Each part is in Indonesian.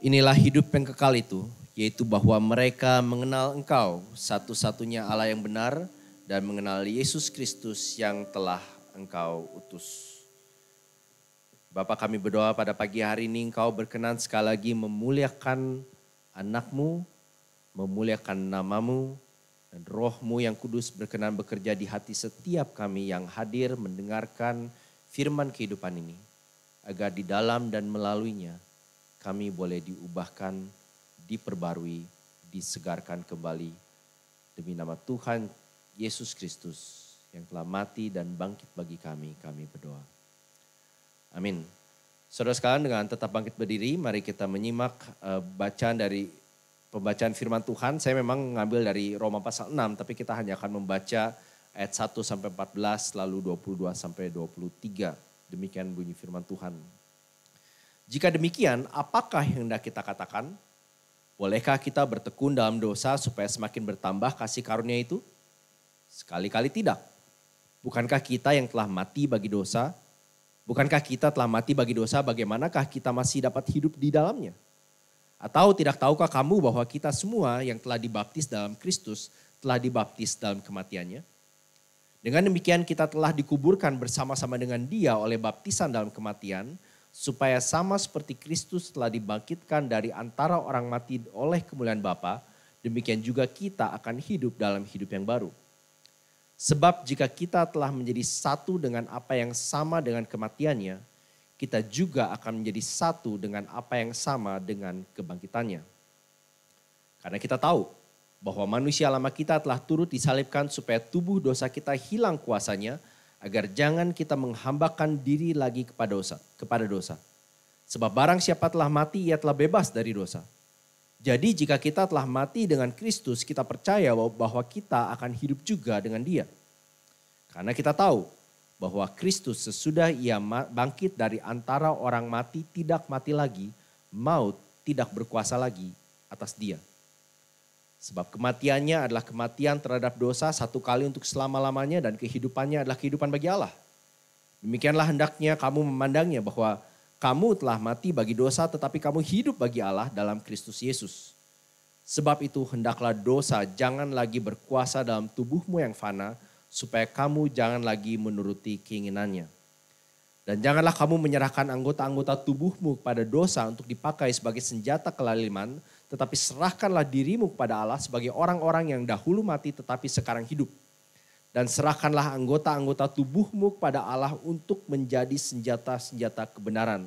Inilah hidup yang kekal itu, yaitu bahwa mereka mengenal engkau satu-satunya Allah yang benar dan mengenal Yesus Kristus yang telah engkau utus. Bapak kami berdoa pada pagi hari ini engkau berkenan sekali lagi memuliakan anakmu, memuliakan namamu, dan rohmu yang kudus berkenan bekerja di hati setiap kami yang hadir mendengarkan firman kehidupan ini. Agar di dalam dan melaluinya kami boleh diubahkan, diperbarui, disegarkan kembali demi nama Tuhan Yesus Kristus yang telah mati dan bangkit bagi kami, kami berdoa. Amin. Saudara sekalian dengan tetap bangkit berdiri, mari kita menyimak eh, bacaan dari pembacaan firman Tuhan. Saya memang mengambil dari Roma pasal 6, tapi kita hanya akan membaca ayat 1 sampai 14 lalu 22 sampai 23. Demikian bunyi firman Tuhan. Jika demikian, apakah yang hendak kita katakan? Bolehkah kita bertekun dalam dosa supaya semakin bertambah kasih karunia itu? Sekali-kali tidak. Bukankah kita yang telah mati bagi dosa? Bukankah kita telah mati bagi dosa, bagaimanakah kita masih dapat hidup di dalamnya? Atau tidak tahukah kamu bahwa kita semua yang telah dibaptis dalam Kristus telah dibaptis dalam kematiannya? Dengan demikian kita telah dikuburkan bersama-sama dengan dia oleh baptisan dalam kematian, supaya sama seperti Kristus telah dibangkitkan dari antara orang mati oleh kemuliaan Bapa, demikian juga kita akan hidup dalam hidup yang baru. Sebab jika kita telah menjadi satu dengan apa yang sama dengan kematiannya, kita juga akan menjadi satu dengan apa yang sama dengan kebangkitannya. Karena kita tahu bahwa manusia lama kita telah turut disalibkan supaya tubuh dosa kita hilang kuasanya – agar jangan kita menghambakan diri lagi kepada dosa, kepada dosa. Sebab barang siapa telah mati, ia telah bebas dari dosa. Jadi jika kita telah mati dengan Kristus, kita percaya bahwa kita akan hidup juga dengan dia. Karena kita tahu bahwa Kristus sesudah ia bangkit dari antara orang mati tidak mati lagi, maut tidak berkuasa lagi atas dia. Sebab kematiannya adalah kematian terhadap dosa satu kali untuk selama-lamanya dan kehidupannya adalah kehidupan bagi Allah. Demikianlah hendaknya kamu memandangnya bahwa kamu telah mati bagi dosa tetapi kamu hidup bagi Allah dalam Kristus Yesus. Sebab itu hendaklah dosa jangan lagi berkuasa dalam tubuhmu yang fana supaya kamu jangan lagi menuruti keinginannya. Dan janganlah kamu menyerahkan anggota-anggota tubuhmu kepada dosa untuk dipakai sebagai senjata kelaliman, tetapi serahkanlah dirimu kepada Allah sebagai orang-orang yang dahulu mati tetapi sekarang hidup. Dan serahkanlah anggota-anggota tubuhmu kepada Allah untuk menjadi senjata-senjata kebenaran.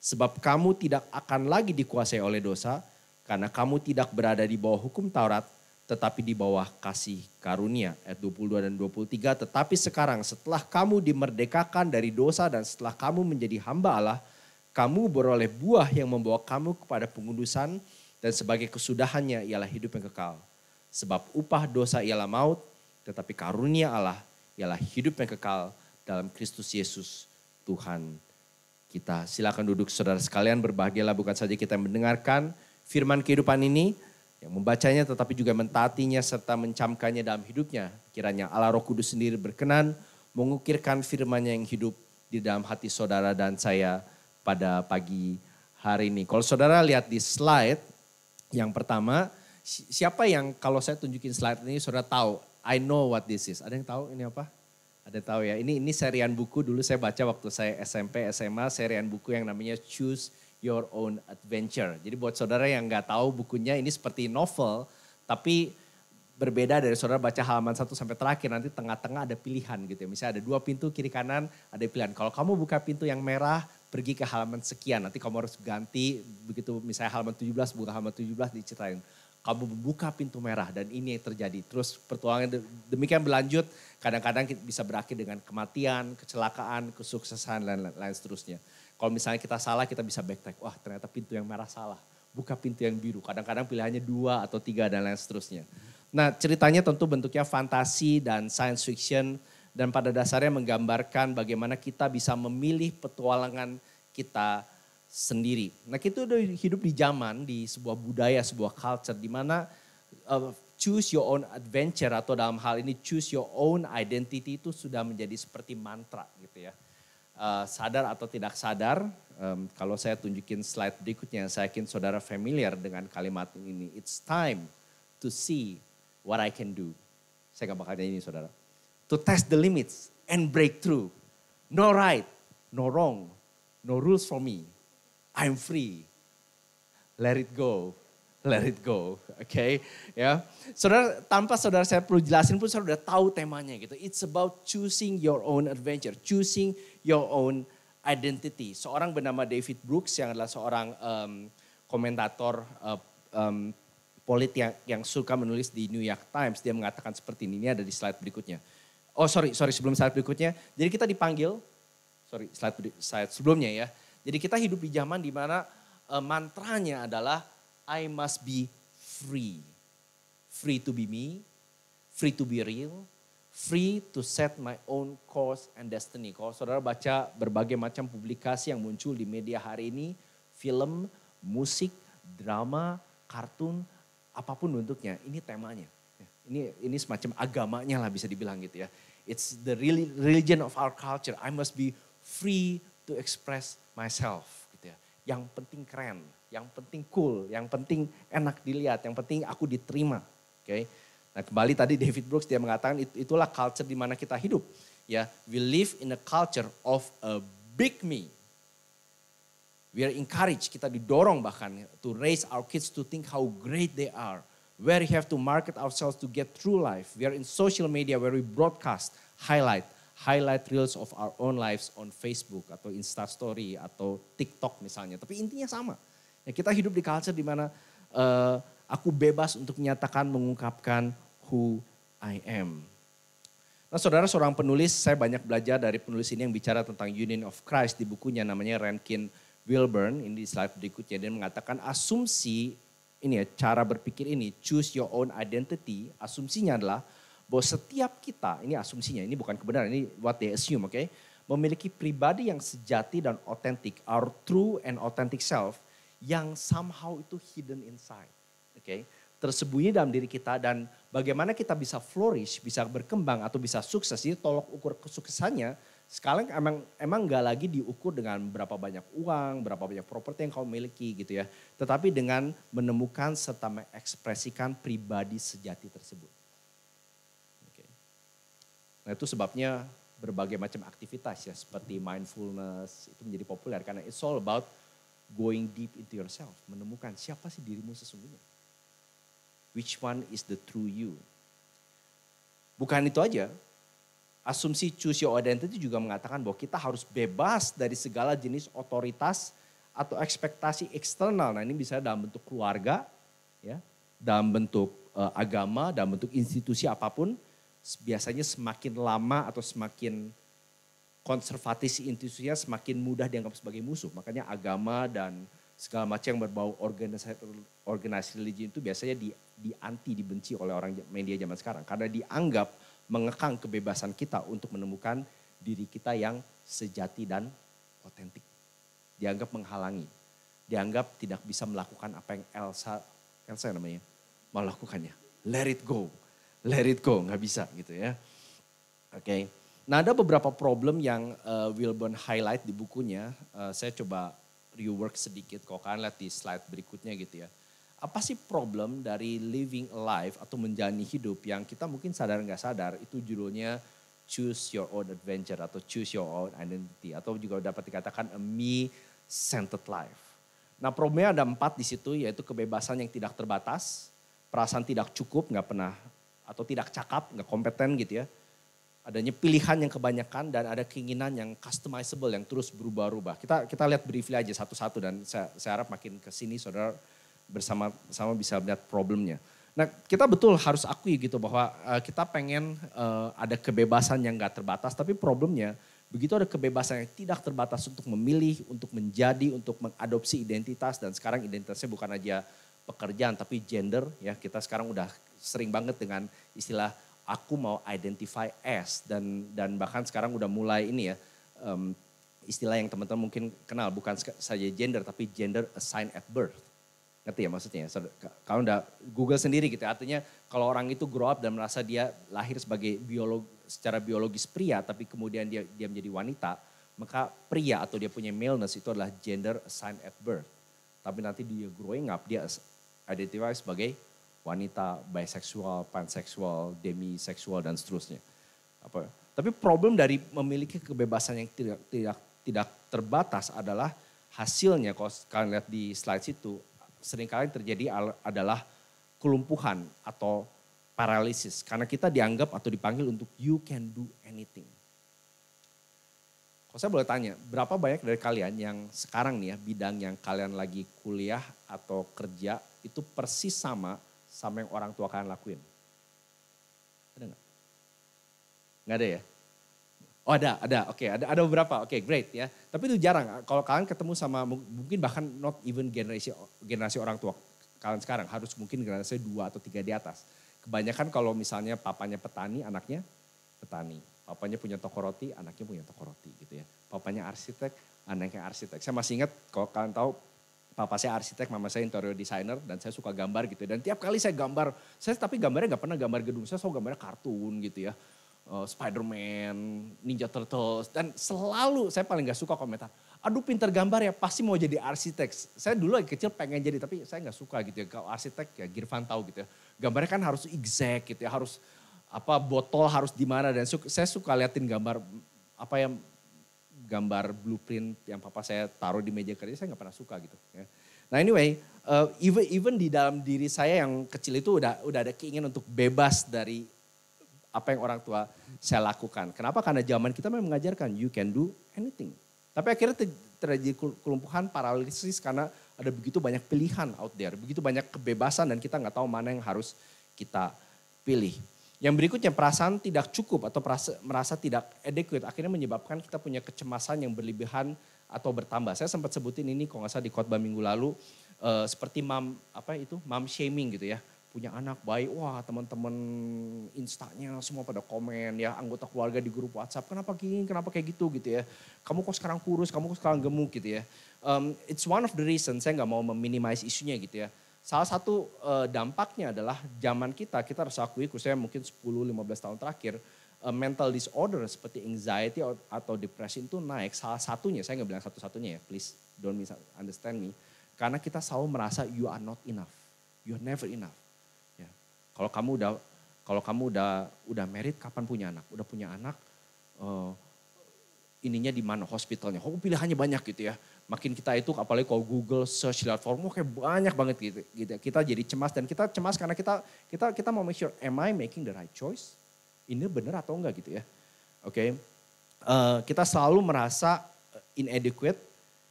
Sebab kamu tidak akan lagi dikuasai oleh dosa, karena kamu tidak berada di bawah hukum Taurat, tetapi di bawah kasih karunia. Ayat 22 dan 23, tetapi sekarang setelah kamu dimerdekakan dari dosa dan setelah kamu menjadi hamba Allah, kamu beroleh buah yang membawa kamu kepada pengudusan, dan sebagai kesudahannya ialah hidup yang kekal. Sebab upah dosa ialah maut, tetapi karunia Allah ialah hidup yang kekal dalam Kristus Yesus Tuhan kita. Silakan duduk saudara sekalian, berbahagialah bukan saja kita mendengarkan firman kehidupan ini, yang membacanya tetapi juga mentaatinya serta mencamkannya dalam hidupnya. Kiranya Allah Roh Kudus sendiri berkenan mengukirkan firman yang hidup di dalam hati saudara dan saya pada pagi hari ini. Kalau saudara lihat di slide, yang pertama, siapa yang kalau saya tunjukin slide ini saudara tahu, I know what this is. Ada yang tahu ini apa? Ada yang tahu ya. Ini ini serian buku dulu saya baca waktu saya SMP, SMA, serian buku yang namanya Choose Your Own Adventure. Jadi buat saudara yang nggak tahu bukunya ini seperti novel, tapi berbeda dari saudara baca halaman satu sampai terakhir nanti tengah-tengah ada pilihan gitu ya. Misalnya ada dua pintu kiri kanan ada pilihan. Kalau kamu buka pintu yang merah pergi ke halaman sekian nanti kamu harus ganti begitu misalnya halaman 17 buka halaman 17 diceritain kamu membuka pintu merah dan ini yang terjadi. Terus pertuangan demikian berlanjut, kadang-kadang bisa berakhir dengan kematian, kecelakaan, kesuksesan dan lain-lain seterusnya. Kalau misalnya kita salah kita bisa backtrack, wah ternyata pintu yang merah salah, buka pintu yang biru. Kadang-kadang pilihannya dua atau tiga dan lain seterusnya. Hmm. Nah ceritanya tentu bentuknya fantasi dan science fiction dan pada dasarnya menggambarkan bagaimana kita bisa memilih petualangan kita sendiri. Nah kita udah hidup di zaman, di sebuah budaya, sebuah culture di mana uh, choose your own adventure atau dalam hal ini choose your own identity itu sudah menjadi seperti mantra gitu ya. Uh, sadar atau tidak sadar, um, kalau saya tunjukin slide berikutnya, saya yakin saudara familiar dengan kalimat ini. It's time to see what I can do. Saya gak bakal nyanyi ini saudara. To test the limits and break through. No right, no wrong, no rules for me. I'm free. Let it go. Let it go, oke? Okay? Ya, yeah. saudara tanpa saudara saya perlu jelasin pun saudara udah tahu temanya gitu. It's about choosing your own adventure, choosing your own identity. Seorang bernama David Brooks yang adalah seorang um, komentator uh, um, polit yang, yang suka menulis di New York Times. Dia mengatakan seperti ini, ini ada di slide berikutnya. Oh sorry, sorry sebelum slide berikutnya. Jadi kita dipanggil, sorry slide, slide sebelumnya ya. Jadi kita hidup di zaman dimana uh, eh, mantranya adalah I must be free. Free to be me, free to be real, free to set my own course and destiny. Kalau saudara baca berbagai macam publikasi yang muncul di media hari ini, film, musik, drama, kartun, apapun bentuknya, ini temanya. Ini ini semacam agamanya lah bisa dibilang gitu ya. It's the religion of our culture. I must be free to express myself gitu ya. Yang penting keren, yang penting cool, yang penting enak dilihat, yang penting aku diterima. Oke. Okay? Nah, kembali tadi David Brooks dia mengatakan itulah culture di mana kita hidup. Ya, we live in a culture of a big me. We are encouraged, kita didorong bahkan to raise our kids to think how great they are. Where we have to market ourselves to get through life. We are in social media where we broadcast, highlight, highlight reels of our own lives on Facebook atau Insta Story atau TikTok misalnya. Tapi intinya sama. Ya, kita hidup di culture di mana uh, aku bebas untuk menyatakan, mengungkapkan who I am. Nah saudara seorang penulis, saya banyak belajar dari penulis ini yang bicara tentang Union of Christ di bukunya namanya Rankin Wilburn ini di slide berikutnya dan mengatakan asumsi ini ya cara berpikir ini choose your own identity asumsinya adalah bahwa setiap kita ini asumsinya ini bukan kebenaran ini what they assume oke okay? memiliki pribadi yang sejati dan otentik our true and authentic self yang somehow itu hidden inside oke okay? tersembunyi dalam diri kita dan bagaimana kita bisa flourish bisa berkembang atau bisa sukses ini tolok ukur kesuksesannya sekarang emang emang nggak lagi diukur dengan berapa banyak uang, berapa banyak properti yang kau miliki gitu ya. Tetapi dengan menemukan serta mengekspresikan pribadi sejati tersebut. Oke. Nah itu sebabnya berbagai macam aktivitas ya seperti mindfulness itu menjadi populer karena it's all about going deep into yourself, menemukan siapa sih dirimu sesungguhnya. Which one is the true you? Bukan itu aja, asumsi choose your identity juga mengatakan bahwa kita harus bebas dari segala jenis otoritas atau ekspektasi eksternal. Nah ini bisa dalam bentuk keluarga, ya, dalam bentuk uh, agama, dalam bentuk institusi apapun. Biasanya semakin lama atau semakin konservatif institusinya semakin mudah dianggap sebagai musuh. Makanya agama dan segala macam yang berbau organisasi, organisasi religi itu biasanya di, dianti, dibenci oleh orang media zaman sekarang. Karena dianggap mengekang kebebasan kita untuk menemukan diri kita yang sejati dan otentik. Dianggap menghalangi, dianggap tidak bisa melakukan apa yang Elsa, Elsa namanya, melakukannya. Let it go, let it go, nggak bisa gitu ya. Oke, okay. nah ada beberapa problem yang uh, Wilburn highlight di bukunya. Uh, saya coba rework sedikit, kalau kalian lihat di slide berikutnya gitu ya apa sih problem dari living a life atau menjalani hidup yang kita mungkin sadar nggak sadar itu judulnya choose your own adventure atau choose your own identity atau juga dapat dikatakan a me centered life. Nah problemnya ada empat di situ yaitu kebebasan yang tidak terbatas, perasaan tidak cukup nggak pernah atau tidak cakap nggak kompeten gitu ya. Adanya pilihan yang kebanyakan dan ada keinginan yang customizable yang terus berubah-ubah. Kita kita lihat briefly aja satu-satu dan saya, saya harap makin ke sini saudara bersama sama bisa melihat problemnya. Nah kita betul harus akui gitu bahwa uh, kita pengen uh, ada kebebasan yang gak terbatas tapi problemnya begitu ada kebebasan yang tidak terbatas untuk memilih, untuk menjadi, untuk mengadopsi identitas dan sekarang identitasnya bukan aja pekerjaan tapi gender ya kita sekarang udah sering banget dengan istilah aku mau identify as dan dan bahkan sekarang udah mulai ini ya um, istilah yang teman-teman mungkin kenal bukan saja gender tapi gender assigned at birth Ngerti ya maksudnya? Kalau udah Google sendiri gitu, ya, artinya kalau orang itu grow up dan merasa dia lahir sebagai biologi secara biologis pria, tapi kemudian dia dia menjadi wanita, maka pria atau dia punya maleness itu adalah gender assigned at birth. Tapi nanti dia growing up, dia identify sebagai wanita, bisexual, pansexual, demisexual dan seterusnya. Apa? Tapi problem dari memiliki kebebasan yang tidak tidak tidak terbatas adalah hasilnya kalau kalian lihat di slide situ seringkali terjadi adalah kelumpuhan atau paralisis karena kita dianggap atau dipanggil untuk you can do anything. Kalau saya boleh tanya, berapa banyak dari kalian yang sekarang nih ya bidang yang kalian lagi kuliah atau kerja itu persis sama sama yang orang tua kalian lakuin? Ada nggak? Nggak ada ya? Oh ada, ada. Oke, okay, ada ada beberapa. Oke, okay, great ya. Tapi itu jarang. Kalau kalian ketemu sama mungkin bahkan not even generasi generasi orang tua kalian sekarang harus mungkin generasi dua atau tiga di atas. Kebanyakan kalau misalnya papanya petani, anaknya petani. Papanya punya toko roti, anaknya punya toko roti gitu ya. Papanya arsitek, anaknya arsitek. Saya masih ingat kalau kalian tahu papa saya arsitek, mama saya interior designer dan saya suka gambar gitu. Ya. Dan tiap kali saya gambar, saya tapi gambarnya nggak pernah gambar gedung, saya selalu gambarnya kartun gitu ya uh, Spider-Man, Ninja Turtles, dan selalu saya paling gak suka komentar, aduh pinter gambar ya pasti mau jadi arsitek. Saya dulu lagi kecil pengen jadi tapi saya gak suka gitu ya. Kalau arsitek ya Girvan tahu gitu ya. Gambarnya kan harus exact gitu ya, harus apa botol harus di mana dan su saya suka liatin gambar apa yang gambar blueprint yang papa saya taruh di meja kerja saya nggak pernah suka gitu ya. Nah anyway, uh, even even di dalam diri saya yang kecil itu udah udah ada keinginan untuk bebas dari apa yang orang tua saya lakukan. Kenapa? Karena zaman kita memang mengajarkan you can do anything. Tapi akhirnya terjadi kelumpuhan paralisis karena ada begitu banyak pilihan out there, begitu banyak kebebasan dan kita nggak tahu mana yang harus kita pilih. Yang berikutnya perasaan tidak cukup atau perasa, merasa tidak adequate akhirnya menyebabkan kita punya kecemasan yang berlebihan atau bertambah. Saya sempat sebutin ini kalau nggak salah di khotbah minggu lalu uh, seperti mam apa itu mam shaming gitu ya punya anak baik, wah teman-teman instanya semua pada komen ya, anggota keluarga di grup WhatsApp, kenapa gini, kenapa kayak gitu gitu ya. Kamu kok sekarang kurus, kamu kok sekarang gemuk gitu ya. Um, it's one of the reasons. saya nggak mau meminimize isunya gitu ya. Salah satu uh, dampaknya adalah zaman kita, kita harus akui khususnya mungkin 10-15 tahun terakhir, uh, mental disorder seperti anxiety atau depresi itu naik. Salah satunya, saya nggak bilang satu-satunya ya, please don't misunderstand me. Karena kita selalu merasa you are not enough, you are never enough kalau kamu udah kalau kamu udah udah merit kapan punya anak? Udah punya anak uh, ininya di mana hospitalnya? Oh pilihannya banyak gitu ya. Makin kita itu apalagi kalau Google search lihat kayak banyak banget gitu, gitu. Kita jadi cemas dan kita cemas karena kita kita kita mau make sure am I making the right choice? Ini bener atau enggak gitu ya. Oke. Okay. Uh, eh, kita selalu merasa eh, inadequate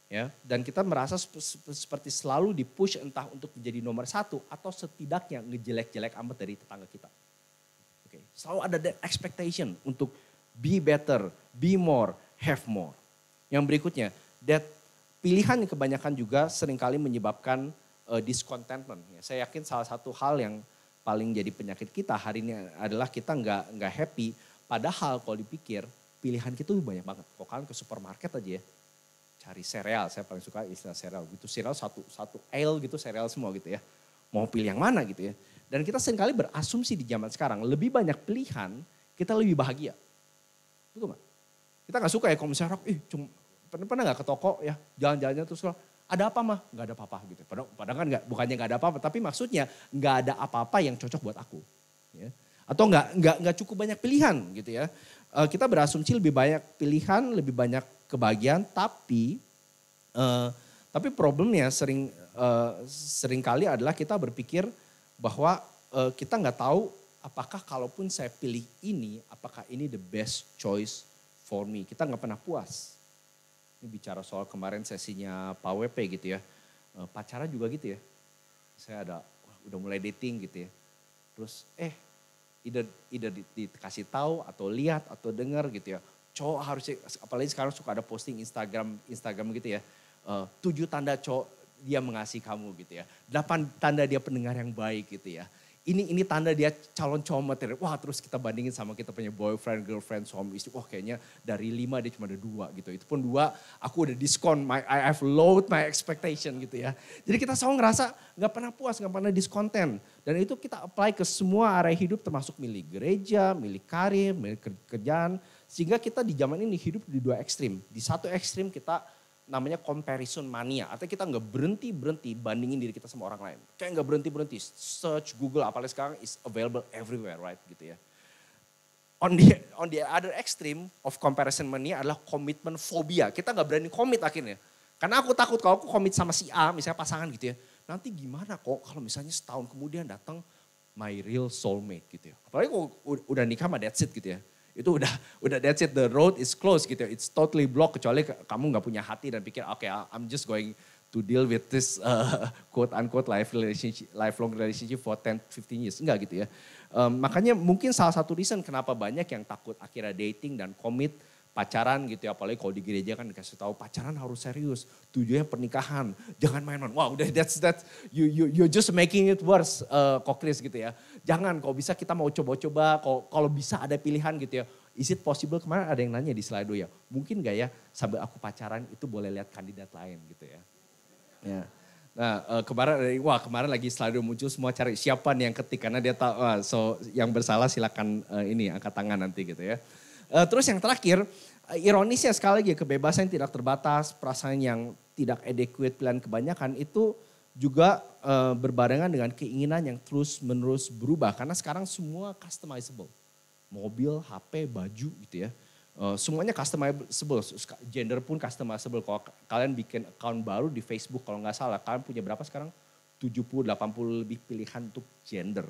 ya dan kita merasa seperti selalu dipush entah untuk menjadi nomor satu atau setidaknya ngejelek-jelek amat dari tetangga kita. Oke, okay. selalu ada expectation untuk be better, be more, have more. Yang berikutnya, that pilihan yang kebanyakan juga seringkali menyebabkan uh, discontentment. Ya, saya yakin salah satu hal yang paling jadi penyakit kita hari ini adalah kita nggak nggak happy. Padahal kalau dipikir pilihan kita tuh banyak banget. Kok kalian ke supermarket aja ya, cari sereal. Saya paling suka istilah sereal. Gitu sereal satu satu L gitu sereal semua gitu ya. Mau pilih yang mana gitu ya. Dan kita seringkali berasumsi di zaman sekarang lebih banyak pilihan kita lebih bahagia. Betul gak? Kita gak suka ya kalau misalnya, ih eh, cuma pernah pernah nggak ke toko ya jalan-jalannya terus ada apa mah? Gak ada apa-apa gitu. Padahal, padahal kan nggak, bukannya gak ada apa-apa, tapi maksudnya gak ada apa-apa yang cocok buat aku. Ya. Atau gak, nggak nggak cukup banyak pilihan gitu ya. Eh, kita berasumsi lebih banyak pilihan, lebih banyak kebahagiaan tapi uh, tapi problemnya sering uh, eh, sering kali adalah kita berpikir bahwa uh, kita nggak tahu apakah kalaupun saya pilih ini apakah ini the best choice for me kita nggak pernah puas ini bicara soal kemarin sesinya Pak WP gitu ya uh, pacaran juga gitu ya saya ada udah mulai dating gitu ya terus eh ide ide dikasih tahu atau lihat atau dengar gitu ya cowok harusnya apalagi sekarang suka ada posting Instagram Instagram gitu ya uh, tujuh tanda cowok dia mengasihi kamu gitu ya delapan tanda dia pendengar yang baik gitu ya ini ini tanda dia calon cowok materi wah terus kita bandingin sama kita punya boyfriend girlfriend suami istri wah kayaknya dari lima dia cuma ada dua gitu itu pun dua aku udah diskon my I have lowered my expectation gitu ya jadi kita selalu ngerasa nggak pernah puas nggak pernah diskonten dan itu kita apply ke semua area hidup termasuk milik gereja milik karir milik kerjaan sehingga kita di zaman ini hidup di dua ekstrim. Di satu ekstrim kita namanya comparison mania. Artinya kita nggak berhenti-berhenti bandingin diri kita sama orang lain. Kayak nggak berhenti-berhenti. Search Google apalagi sekarang is available everywhere right gitu ya. On the, on the other extreme of comparison mania adalah commitment phobia Kita nggak berani komit akhirnya. Karena aku takut kalau aku komit sama si A misalnya pasangan gitu ya. Nanti gimana kok kalau misalnya setahun kemudian datang my real soulmate gitu ya. Apalagi kalau udah nikah sama that's it gitu ya itu udah udah that's it the road is closed gitu ya. it's totally blocked kecuali kamu nggak punya hati dan pikir oke okay, I'm just going to deal with this uh, quote unquote life relationship lifelong relationship for 10 15 years enggak gitu ya um, makanya mungkin salah satu reason kenapa banyak yang takut akhirnya dating dan commit pacaran gitu ya apalagi kalau di gereja kan dikasih tahu pacaran harus serius tujuannya pernikahan jangan main-main wow that's that you you you just making it worse uh, kok Chris gitu ya jangan kalau bisa kita mau coba-coba kalau bisa ada pilihan gitu ya is it possible kemarin ada yang nanya di slide ya mungkin gak ya sambil aku pacaran itu boleh lihat kandidat lain gitu ya ya yeah. Nah, eh, kemarin wah kemarin lagi selalu muncul semua cari siapa nih yang ketik karena dia tahu ah, so yang bersalah silakan eh, ini angkat tangan nanti gitu ya. terus yang terakhir ironisnya sekali lagi ya, kebebasan yang tidak terbatas, perasaan yang tidak adequate pilihan kebanyakan itu juga e, berbarengan dengan keinginan yang terus menerus berubah karena sekarang semua customizable. Mobil, HP, baju gitu ya. Uh, semuanya customizable, gender pun customizable. Kalau kalian bikin account baru di Facebook kalau nggak salah, kalian punya berapa sekarang? 70-80 lebih pilihan untuk gender.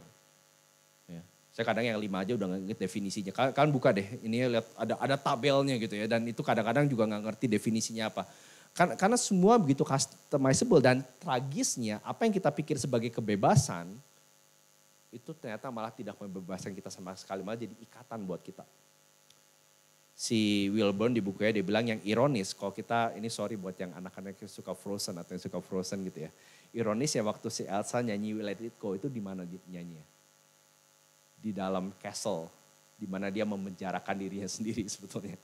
Ya. Saya kadang yang lima aja udah nggak ngerti definisinya. Kalian buka deh, ini ya, lihat ada ada tabelnya gitu ya. Dan itu kadang-kadang juga nggak ngerti definisinya apa. Karena, semua begitu customizable dan tragisnya apa yang kita pikir sebagai kebebasan itu ternyata malah tidak membebaskan kita sama sekali malah jadi ikatan buat kita. Si Wilburn di bukunya dia bilang yang ironis kalau kita ini sorry buat yang anak-anak yang suka Frozen atau yang suka Frozen gitu ya. Ironis ya waktu si Elsa nyanyi Let It Go itu di mana nyanyinya? di dalam castle di mana dia memenjarakan dirinya sendiri sebetulnya.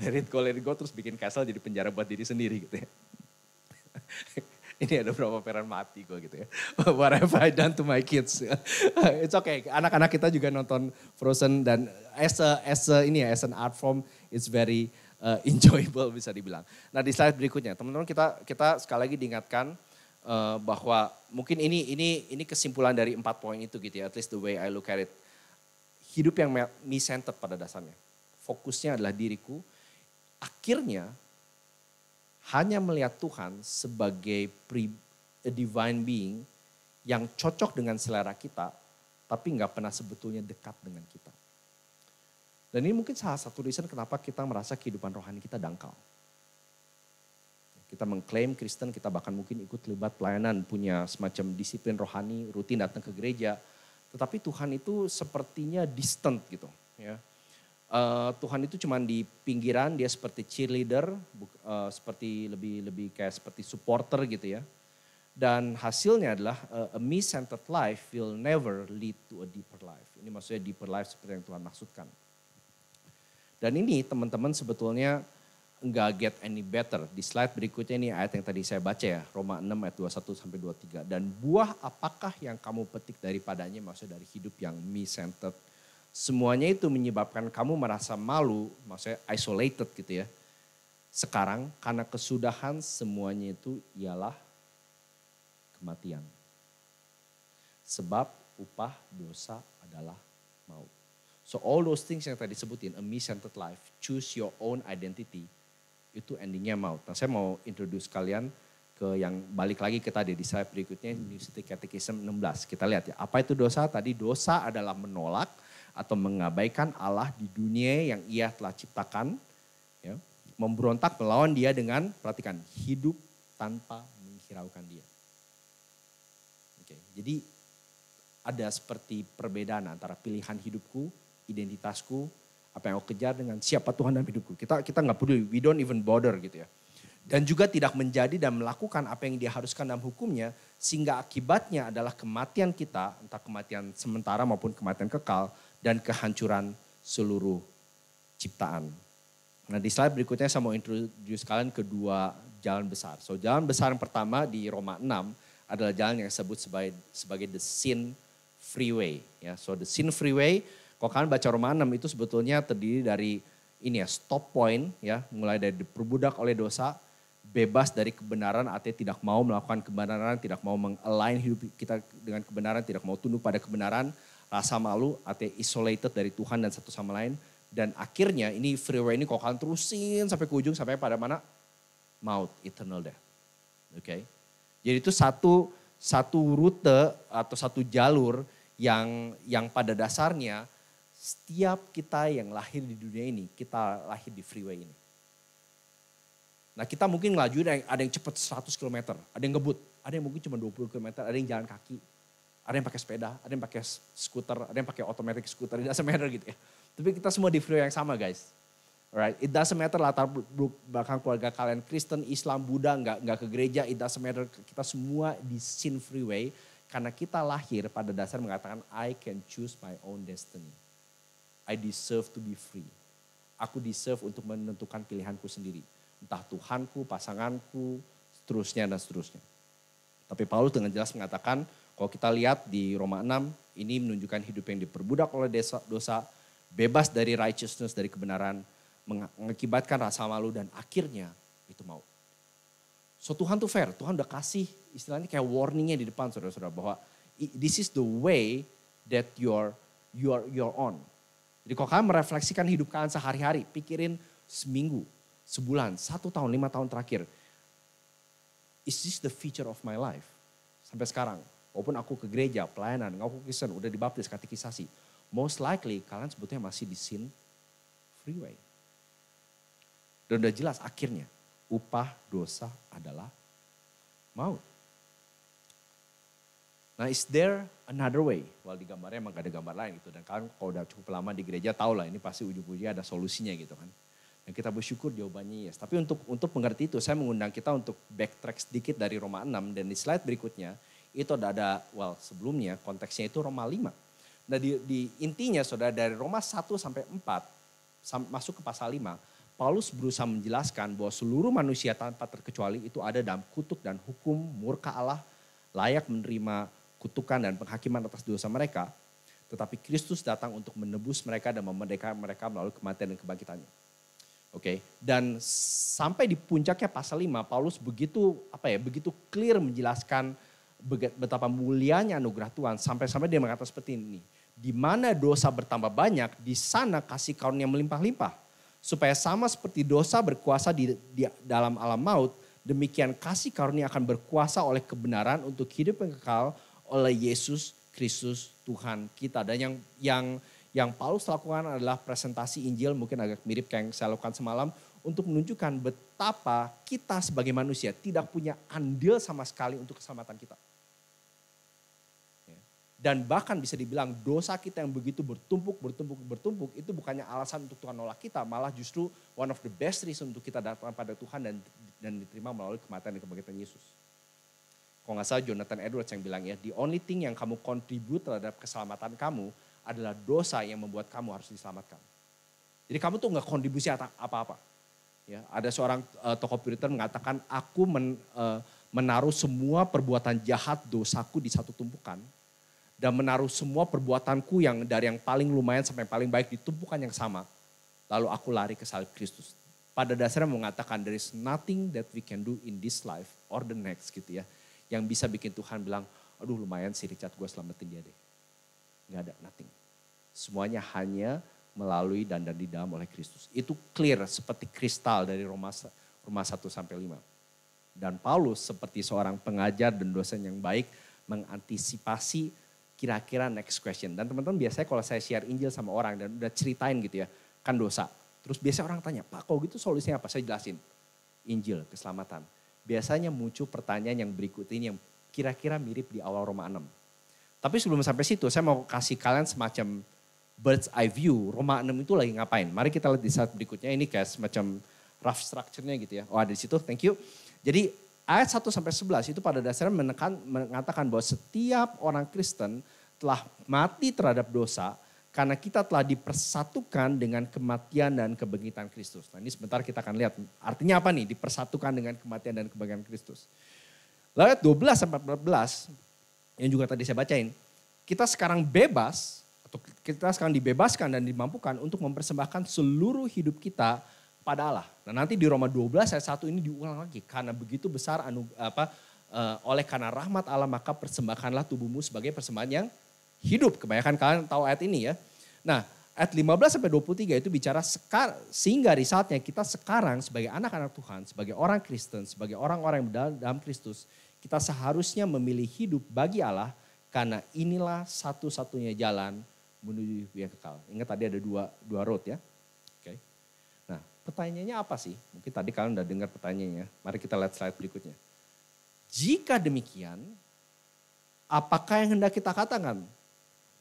Let it go, let it go, terus bikin castle jadi penjara buat diri sendiri gitu ya. Ini ada beberapa peran mati gue gitu ya. What have I done to my kids? It's okay. Anak-anak kita juga nonton Frozen dan as a, as a, ini ya, as an art form, it's very uh, enjoyable bisa dibilang. Nah di slide berikutnya, teman-teman kita kita sekali lagi diingatkan uh, bahwa mungkin ini ini ini kesimpulan dari empat poin itu gitu ya, at least the way I look at it hidup yang me centered pada dasarnya. Fokusnya adalah diriku. Akhirnya hanya melihat Tuhan sebagai pre, a divine being yang cocok dengan selera kita, tapi nggak pernah sebetulnya dekat dengan kita. Dan ini mungkin salah satu reason kenapa kita merasa kehidupan rohani kita dangkal. Kita mengklaim Kristen, kita bahkan mungkin ikut terlibat pelayanan, punya semacam disiplin rohani, rutin datang ke gereja, tetapi Tuhan itu sepertinya distant gitu. Ya. Uh, Tuhan itu cuman di pinggiran, dia seperti cheerleader, uh, seperti lebih lebih kayak seperti supporter gitu ya. Dan hasilnya adalah uh, a me-centered life will never lead to a deeper life. Ini maksudnya deeper life seperti yang Tuhan maksudkan. Dan ini teman-teman sebetulnya nggak get any better. Di slide berikutnya ini ayat yang tadi saya baca ya, Roma 6 ayat 21 sampai 23. Dan buah apakah yang kamu petik daripadanya maksudnya dari hidup yang me centered. Semuanya itu menyebabkan kamu merasa malu, maksudnya isolated gitu ya. Sekarang karena kesudahan semuanya itu ialah kematian. Sebab upah dosa adalah maut. So all those things yang tadi sebutin, a me-centered life, choose your own identity, itu endingnya mau. Nah saya mau introduce kalian ke yang balik lagi ke tadi di slide berikutnya New City Catechism 16. Kita lihat ya, apa itu dosa? Tadi dosa adalah menolak atau mengabaikan Allah di dunia yang ia telah ciptakan. Ya, memberontak melawan dia dengan, perhatikan, hidup tanpa menghiraukan dia. Oke, jadi ada seperti perbedaan antara pilihan hidupku, identitasku, apa yang aku kejar dengan siapa Tuhan dalam hidupku. Kita kita nggak peduli, we don't even bother gitu ya. Dan juga tidak menjadi dan melakukan apa yang diharuskan dalam hukumnya sehingga akibatnya adalah kematian kita, entah kematian sementara maupun kematian kekal dan kehancuran seluruh ciptaan. Nah di slide berikutnya saya mau introduce kalian kedua jalan besar. So jalan besar yang pertama di Roma 6 adalah jalan yang disebut sebagai, sebagai the sin freeway. Ya, so the sin freeway kalau kalian baca Roma 6 itu sebetulnya terdiri dari ini ya stop point ya mulai dari diperbudak oleh dosa bebas dari kebenaran artinya tidak mau melakukan kebenaran tidak mau mengalign hidup kita dengan kebenaran tidak mau tunduk pada kebenaran rasa malu artinya isolated dari Tuhan dan satu sama lain dan akhirnya ini freeway ini kok kalian terusin sampai ke ujung sampai pada mana maut eternal death oke okay? jadi itu satu satu rute atau satu jalur yang yang pada dasarnya setiap kita yang lahir di dunia ini, kita lahir di freeway ini. Nah kita mungkin ngelaju ada yang cepat 100 km, ada yang ngebut, ada yang mungkin cuma 20 km, ada yang jalan kaki, ada yang pakai sepeda, ada yang pakai skuter, ada yang pakai automatic skuter, it doesn't matter gitu ya. Tapi kita semua di freeway yang sama guys. Alright, It doesn't matter latar belakang keluarga kalian Kristen, Islam, Buddha, nggak nggak ke gereja, it doesn't matter. Kita semua di sin freeway karena kita lahir pada dasar mengatakan I can choose my own destiny. I deserve to be free. Aku deserve untuk menentukan pilihanku sendiri. Entah Tuhanku, pasanganku, seterusnya dan seterusnya. Tapi Paulus dengan jelas mengatakan, kalau kita lihat di Roma 6, ini menunjukkan hidup yang diperbudak oleh desa, dosa, bebas dari righteousness, dari kebenaran, mengakibatkan rasa malu dan akhirnya itu mau. So Tuhan tuh fair, Tuhan udah kasih istilahnya kayak warningnya di depan saudara-saudara bahwa this is the way that you're you're you're on. Jadi kalau kalian merefleksikan hidup kalian sehari-hari, pikirin seminggu, sebulan, satu tahun, lima tahun terakhir. Is this the feature of my life? Sampai sekarang, walaupun aku ke gereja, pelayanan, ngaku Kristen, udah dibaptis, katekisasi. Most likely kalian sebetulnya masih di sin freeway. Dan udah jelas akhirnya, upah dosa adalah maut. Nah, is there another way? Well, di gambarnya emang gak ada gambar lain gitu. Dan kalian kalau udah cukup lama di gereja tau lah ini pasti ujung-ujungnya ada solusinya gitu kan. Dan kita bersyukur jawabannya yes. Tapi untuk untuk mengerti itu saya mengundang kita untuk backtrack sedikit dari Roma 6 dan di slide berikutnya itu ada ada well sebelumnya konteksnya itu Roma 5. Nah di, di intinya saudara dari Roma 1 sampai 4 masuk ke pasal 5 Paulus berusaha menjelaskan bahwa seluruh manusia tanpa terkecuali itu ada dalam kutuk dan hukum murka Allah layak menerima kutukan dan penghakiman atas dosa mereka, tetapi Kristus datang untuk menebus mereka dan memerdekakan mereka melalui kematian dan kebangkitannya. Oke, okay. dan sampai di puncaknya pasal 5 Paulus begitu apa ya, begitu clear menjelaskan betapa mulianya anugerah Tuhan sampai-sampai dia mengatakan seperti ini. Di mana dosa bertambah banyak, di sana kasih karunia melimpah-limpah. Supaya sama seperti dosa berkuasa di, di dalam alam maut, demikian kasih karunia akan berkuasa oleh kebenaran untuk hidup yang kekal oleh Yesus Kristus Tuhan kita. Dan yang yang yang Paulus lakukan adalah presentasi Injil mungkin agak mirip kayak yang saya lakukan semalam untuk menunjukkan betapa kita sebagai manusia tidak punya andil sama sekali untuk keselamatan kita. Dan bahkan bisa dibilang dosa kita yang begitu bertumpuk, bertumpuk, bertumpuk itu bukannya alasan untuk Tuhan nolak kita. Malah justru one of the best reason untuk kita datang pada Tuhan dan dan diterima melalui kematian dan kebangkitan Yesus. Kalau nggak salah Jonathan Edwards yang bilang ya, the only thing yang kamu kontribut terhadap keselamatan kamu adalah dosa yang membuat kamu harus diselamatkan. Jadi kamu tuh nggak kontribusi apa-apa. Ya, ada seorang uh, tokoh Puritan mengatakan, aku men, uh, menaruh semua perbuatan jahat dosaku di satu tumpukan dan menaruh semua perbuatanku yang dari yang paling lumayan sampai yang paling baik di tumpukan yang sama. Lalu aku lari ke salib Kristus. Pada dasarnya mengatakan there is nothing that we can do in this life or the next gitu ya yang bisa bikin Tuhan bilang, aduh lumayan si Richard gue selamatin dia deh. Gak ada, nothing. Semuanya hanya melalui dan dan didam oleh Kristus. Itu clear seperti kristal dari Roma, Roma 1 sampai 5. Dan Paulus seperti seorang pengajar dan dosen yang baik mengantisipasi kira-kira next question. Dan teman-teman biasanya kalau saya share Injil sama orang dan udah ceritain gitu ya, kan dosa. Terus biasanya orang tanya, Pak kalau gitu solusinya apa? Saya jelasin. Injil, keselamatan biasanya muncul pertanyaan yang berikut ini yang kira-kira mirip di awal Roma 6. Tapi sebelum sampai situ, saya mau kasih kalian semacam bird's eye view Roma 6 itu lagi ngapain. Mari kita lihat di saat berikutnya ini kayak semacam rough structure-nya gitu ya. Oh ada di situ, thank you. Jadi ayat 1 sampai 11 itu pada dasarnya menekan, mengatakan bahwa setiap orang Kristen telah mati terhadap dosa karena kita telah dipersatukan dengan kematian dan kebangkitan Kristus. Nah ini sebentar kita akan lihat artinya apa nih dipersatukan dengan kematian dan kebangkitan Kristus. Lalu ayat 12 sampai 14 yang juga tadi saya bacain. Kita sekarang bebas atau kita sekarang dibebaskan dan dimampukan untuk mempersembahkan seluruh hidup kita pada Allah. Nah nanti di Roma 12 ayat 1 ini diulang lagi karena begitu besar anu, apa, uh, oleh karena rahmat Allah maka persembahkanlah tubuhmu sebagai persembahan yang hidup. Kebanyakan kalian tahu ayat ini ya. Nah, ayat 15 sampai 23 itu bicara sekar sehingga saatnya kita sekarang sebagai anak-anak Tuhan, sebagai orang Kristen, sebagai orang-orang yang dalam Kristus, kita seharusnya memilih hidup bagi Allah karena inilah satu-satunya jalan menuju yang kekal. Ingat tadi ada dua dua road ya. Oke. Nah, pertanyaannya apa sih? Mungkin tadi kalian udah dengar pertanyaannya. Mari kita lihat slide berikutnya. Jika demikian, apakah yang hendak kita katakan?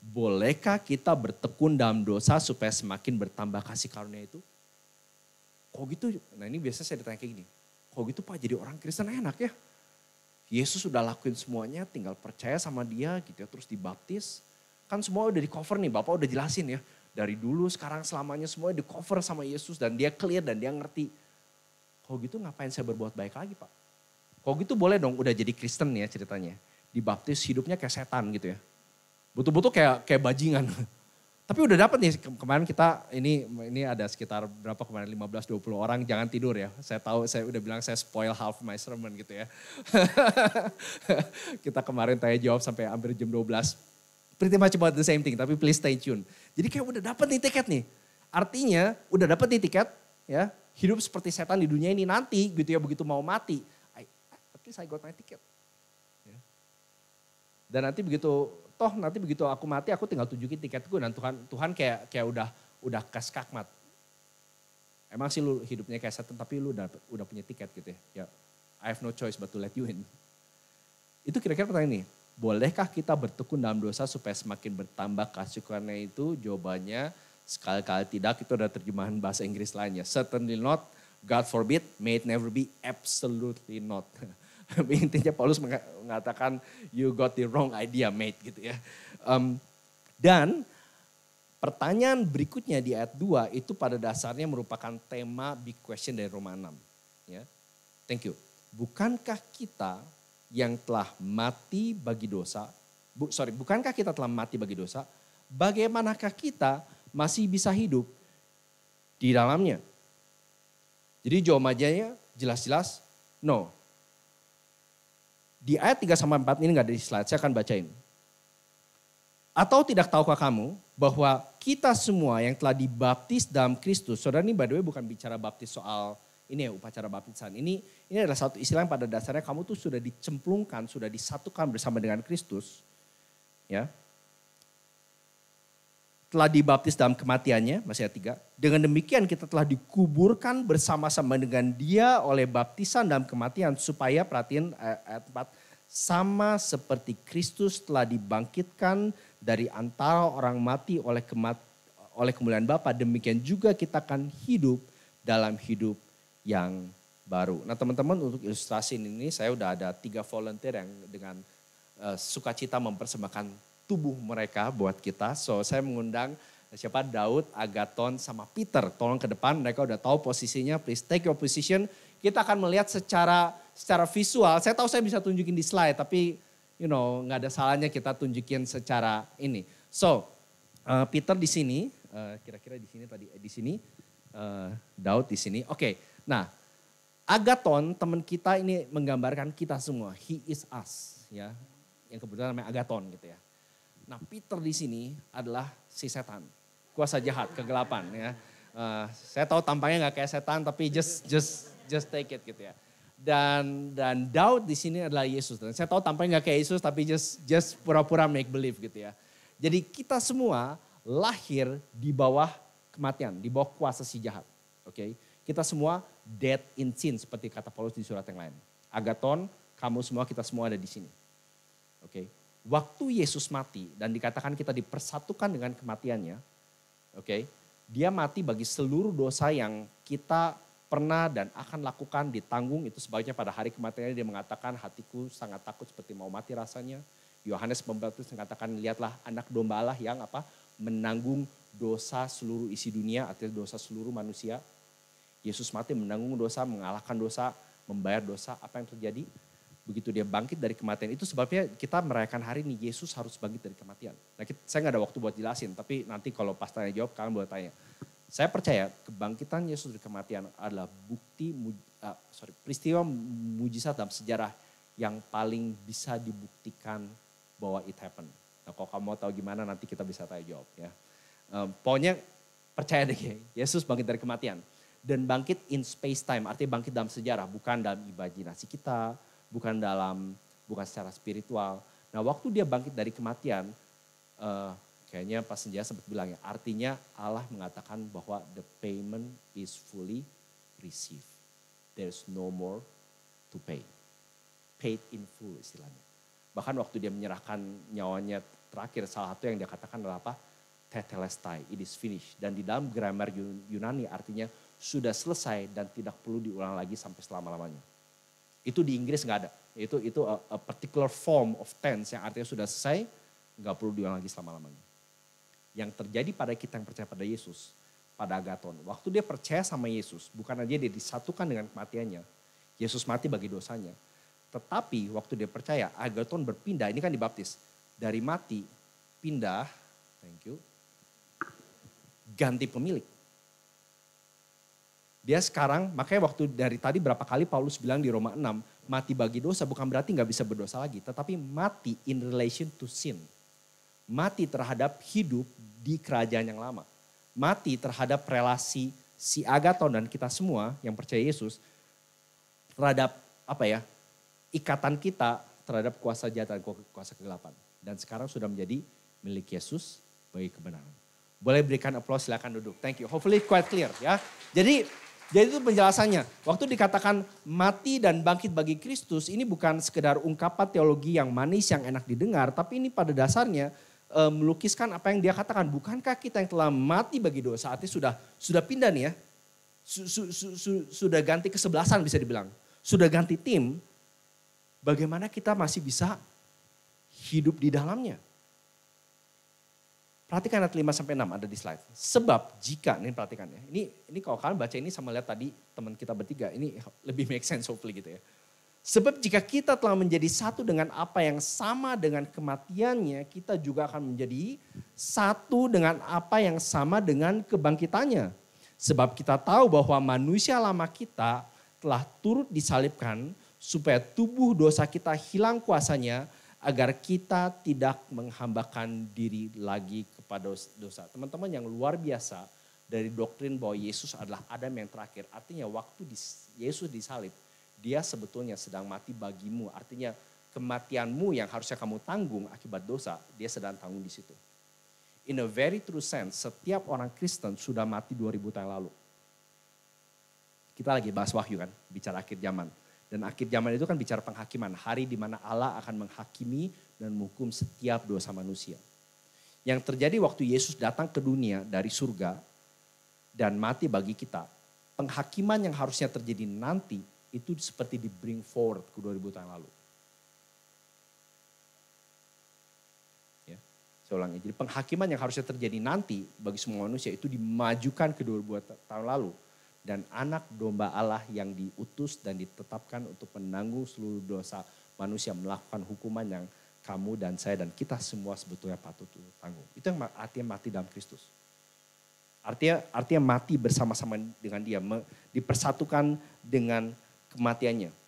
bolehkah kita bertekun dalam dosa supaya semakin bertambah kasih karunia itu? Kok gitu? Nah ini biasanya saya ditanya kayak gini. Kok gitu Pak jadi orang Kristen enak ya? Yesus sudah lakuin semuanya, tinggal percaya sama dia gitu ya, terus dibaptis. Kan semua udah di cover nih, Bapak udah jelasin ya. Dari dulu, sekarang, selamanya semuanya di cover sama Yesus dan dia clear dan dia ngerti. Kok gitu ngapain saya berbuat baik lagi Pak? Kok gitu boleh dong udah jadi Kristen ya ceritanya. Dibaptis hidupnya kayak setan gitu ya butuh-butuh kayak kayak bajingan. Tapi udah dapat nih kemarin kita ini ini ada sekitar berapa kemarin 15 20 orang jangan tidur ya. Saya tahu saya udah bilang saya spoil half my sermon gitu ya. kita kemarin tanya jawab sampai hampir jam 12. Pretty much about the same thing tapi please stay tune. Jadi kayak udah dapat nih tiket nih. Artinya udah dapat nih tiket ya. Hidup seperti setan di dunia ini nanti gitu ya begitu mau mati. I, at least I got my ticket. Ya. Dan nanti begitu toh nanti begitu aku mati aku tinggal tunjukin tiketku dan Tuhan Tuhan kayak kayak udah udah kas kakmat. Emang sih lu hidupnya kayak setan tapi lu udah, udah punya tiket gitu ya. ya. I have no choice but to let you in. Itu kira-kira pertanyaan ini. bolehkah kita bertekun dalam dosa supaya semakin bertambah kasih karena itu? Jawabannya sekali-kali tidak, itu ada terjemahan bahasa Inggris lainnya. Certainly not, God forbid, may it never be, absolutely not. Intinya Paulus mengatakan you got the wrong idea mate gitu ya. Um, dan pertanyaan berikutnya di ayat 2 itu pada dasarnya merupakan tema big question dari Roma 6. Ya. Thank you. Bukankah kita yang telah mati bagi dosa, bu, sorry, bukankah kita telah mati bagi dosa, bagaimanakah kita masih bisa hidup di dalamnya? Jadi jawabannya jelas-jelas no. Di ayat 3 sampai 4 ini nggak ada di slide, saya akan bacain. Atau tidak tahukah kamu bahwa kita semua yang telah dibaptis dalam Kristus, saudara ini by the way bukan bicara baptis soal ini ya upacara baptisan. Ini ini adalah satu istilah yang pada dasarnya kamu tuh sudah dicemplungkan, sudah disatukan bersama dengan Kristus. Ya telah dibaptis dalam kematiannya, masih ayat 3. Dengan demikian kita telah dikuburkan bersama-sama dengan dia oleh baptisan dalam kematian. Supaya perhatiin eh, ayat 4. Sama seperti Kristus telah dibangkitkan dari antara orang mati oleh, kemat, oleh kemuliaan Bapa, demikian juga kita akan hidup dalam hidup yang baru. Nah teman-teman untuk ilustrasi ini saya sudah ada tiga volunteer yang dengan uh, sukacita mempersembahkan tubuh mereka buat kita. So saya mengundang siapa Daud, Agaton, sama Peter. Tolong ke depan mereka udah tahu posisinya. Please take your position. Kita akan melihat secara secara visual. Saya tahu saya bisa tunjukin di slide tapi you know nggak ada salahnya kita tunjukin secara ini. So uh, Peter di sini, uh, kira-kira di sini tadi eh, di sini, uh, Daud di sini. Oke, okay. nah Agaton teman kita ini menggambarkan kita semua. He is us ya. Yang kebetulan namanya Agaton gitu ya. Nah, Peter di sini adalah si setan, kuasa jahat, kegelapan ya. Uh, saya tahu tampangnya nggak kayak setan, tapi just just just take it gitu ya. Dan dan Daud di sini adalah Yesus. Dan saya tahu tampangnya nggak kayak Yesus, tapi just just pura-pura make believe gitu ya. Jadi kita semua lahir di bawah kematian, di bawah kuasa si jahat. Oke, okay? kita semua dead in sin seperti kata Paulus di surat yang lain. Agaton, kamu semua, kita semua ada di sini. Oke, okay? waktu Yesus mati dan dikatakan kita dipersatukan dengan kematiannya, oke, okay, dia mati bagi seluruh dosa yang kita pernah dan akan lakukan ditanggung itu sebaiknya pada hari kematiannya dia mengatakan hatiku sangat takut seperti mau mati rasanya. Yohanes Pembaptis mengatakan lihatlah anak domba Allah yang apa menanggung dosa seluruh isi dunia atau dosa seluruh manusia. Yesus mati menanggung dosa, mengalahkan dosa, membayar dosa. Apa yang terjadi? begitu dia bangkit dari kematian itu sebabnya kita merayakan hari ini Yesus harus bangkit dari kematian. Nah, kita, saya nggak ada waktu buat jelasin, tapi nanti kalau pas tanya jawab kalian boleh tanya. Saya percaya kebangkitan Yesus dari kematian adalah bukti uh, sorry peristiwa mujizat dalam sejarah yang paling bisa dibuktikan bahwa it happened. Nah, kalau kamu mau tahu gimana nanti kita bisa tanya jawab ya. Um, pokoknya percaya deh Yesus bangkit dari kematian dan bangkit in space time artinya bangkit dalam sejarah bukan dalam imajinasi kita bukan dalam bukan secara spiritual. Nah, waktu dia bangkit dari kematian, uh, kayaknya pas senja sempat bilang ya, artinya Allah mengatakan bahwa the payment is fully received. There's no more to pay. Paid in full istilahnya. Bahkan waktu dia menyerahkan nyawanya terakhir, salah satu yang dia katakan adalah apa? Tetelestai, it is finished. Dan di dalam grammar Yunani artinya sudah selesai dan tidak perlu diulang lagi sampai selama-lamanya. Itu di Inggris nggak ada. Itu itu a, a particular form of tense yang artinya sudah selesai, nggak perlu diulang lagi selama-lamanya. Yang terjadi pada kita yang percaya pada Yesus, pada Agaton. Waktu dia percaya sama Yesus, bukan aja dia disatukan dengan kematiannya. Yesus mati bagi dosanya. Tetapi waktu dia percaya, Agaton berpindah, ini kan dibaptis. Dari mati, pindah, thank you, ganti pemilik dia sekarang, makanya waktu dari tadi berapa kali Paulus bilang di Roma 6, mati bagi dosa bukan berarti nggak bisa berdosa lagi, tetapi mati in relation to sin. Mati terhadap hidup di kerajaan yang lama. Mati terhadap relasi si Agaton dan kita semua yang percaya Yesus terhadap apa ya ikatan kita terhadap kuasa jahat dan kuasa kegelapan. Dan sekarang sudah menjadi milik Yesus bagi kebenaran. Boleh berikan aplaus silakan duduk. Thank you. Hopefully quite clear ya. Jadi jadi itu penjelasannya. Waktu dikatakan mati dan bangkit bagi Kristus ini bukan sekedar ungkapan teologi yang manis yang enak didengar, tapi ini pada dasarnya e, melukiskan apa yang dia katakan. Bukankah kita yang telah mati bagi dosa, artinya sudah sudah pindah nih ya, su, su, su, su, sudah ganti kesebelasan bisa dibilang, sudah ganti tim. Bagaimana kita masih bisa hidup di dalamnya? Perhatikan ayat 5 sampai 6 ada di slide. Sebab jika, ini perhatikan ya. Ini, ini kalau kalian baca ini sama lihat tadi teman kita bertiga, ini lebih make sense hopefully gitu ya. Sebab jika kita telah menjadi satu dengan apa yang sama dengan kematiannya, kita juga akan menjadi satu dengan apa yang sama dengan kebangkitannya. Sebab kita tahu bahwa manusia lama kita telah turut disalibkan supaya tubuh dosa kita hilang kuasanya agar kita tidak menghambakan diri lagi kepada dosa. Teman-teman yang luar biasa dari doktrin bahwa Yesus adalah Adam yang terakhir. Artinya waktu Yesus disalib, dia sebetulnya sedang mati bagimu. Artinya kematianmu yang harusnya kamu tanggung akibat dosa, dia sedang tanggung di situ. In a very true sense, setiap orang Kristen sudah mati 2000 tahun lalu. Kita lagi bahas wahyu kan, bicara akhir zaman dan akhir zaman itu kan bicara penghakiman, hari di mana Allah akan menghakimi dan menghukum setiap dosa manusia. Yang terjadi waktu Yesus datang ke dunia dari surga dan mati bagi kita, penghakiman yang harusnya terjadi nanti itu seperti di bring forward ke 2000 tahun lalu. Ya, saya ulangi, jadi penghakiman yang harusnya terjadi nanti bagi semua manusia itu dimajukan ke 2000 tahun lalu dan anak domba Allah yang diutus dan ditetapkan untuk menanggung seluruh dosa manusia melakukan hukuman yang kamu dan saya dan kita semua sebetulnya patut tanggung. Itu yang artinya mati dalam Kristus. Artinya artinya mati bersama-sama dengan dia, dipersatukan dengan kematiannya.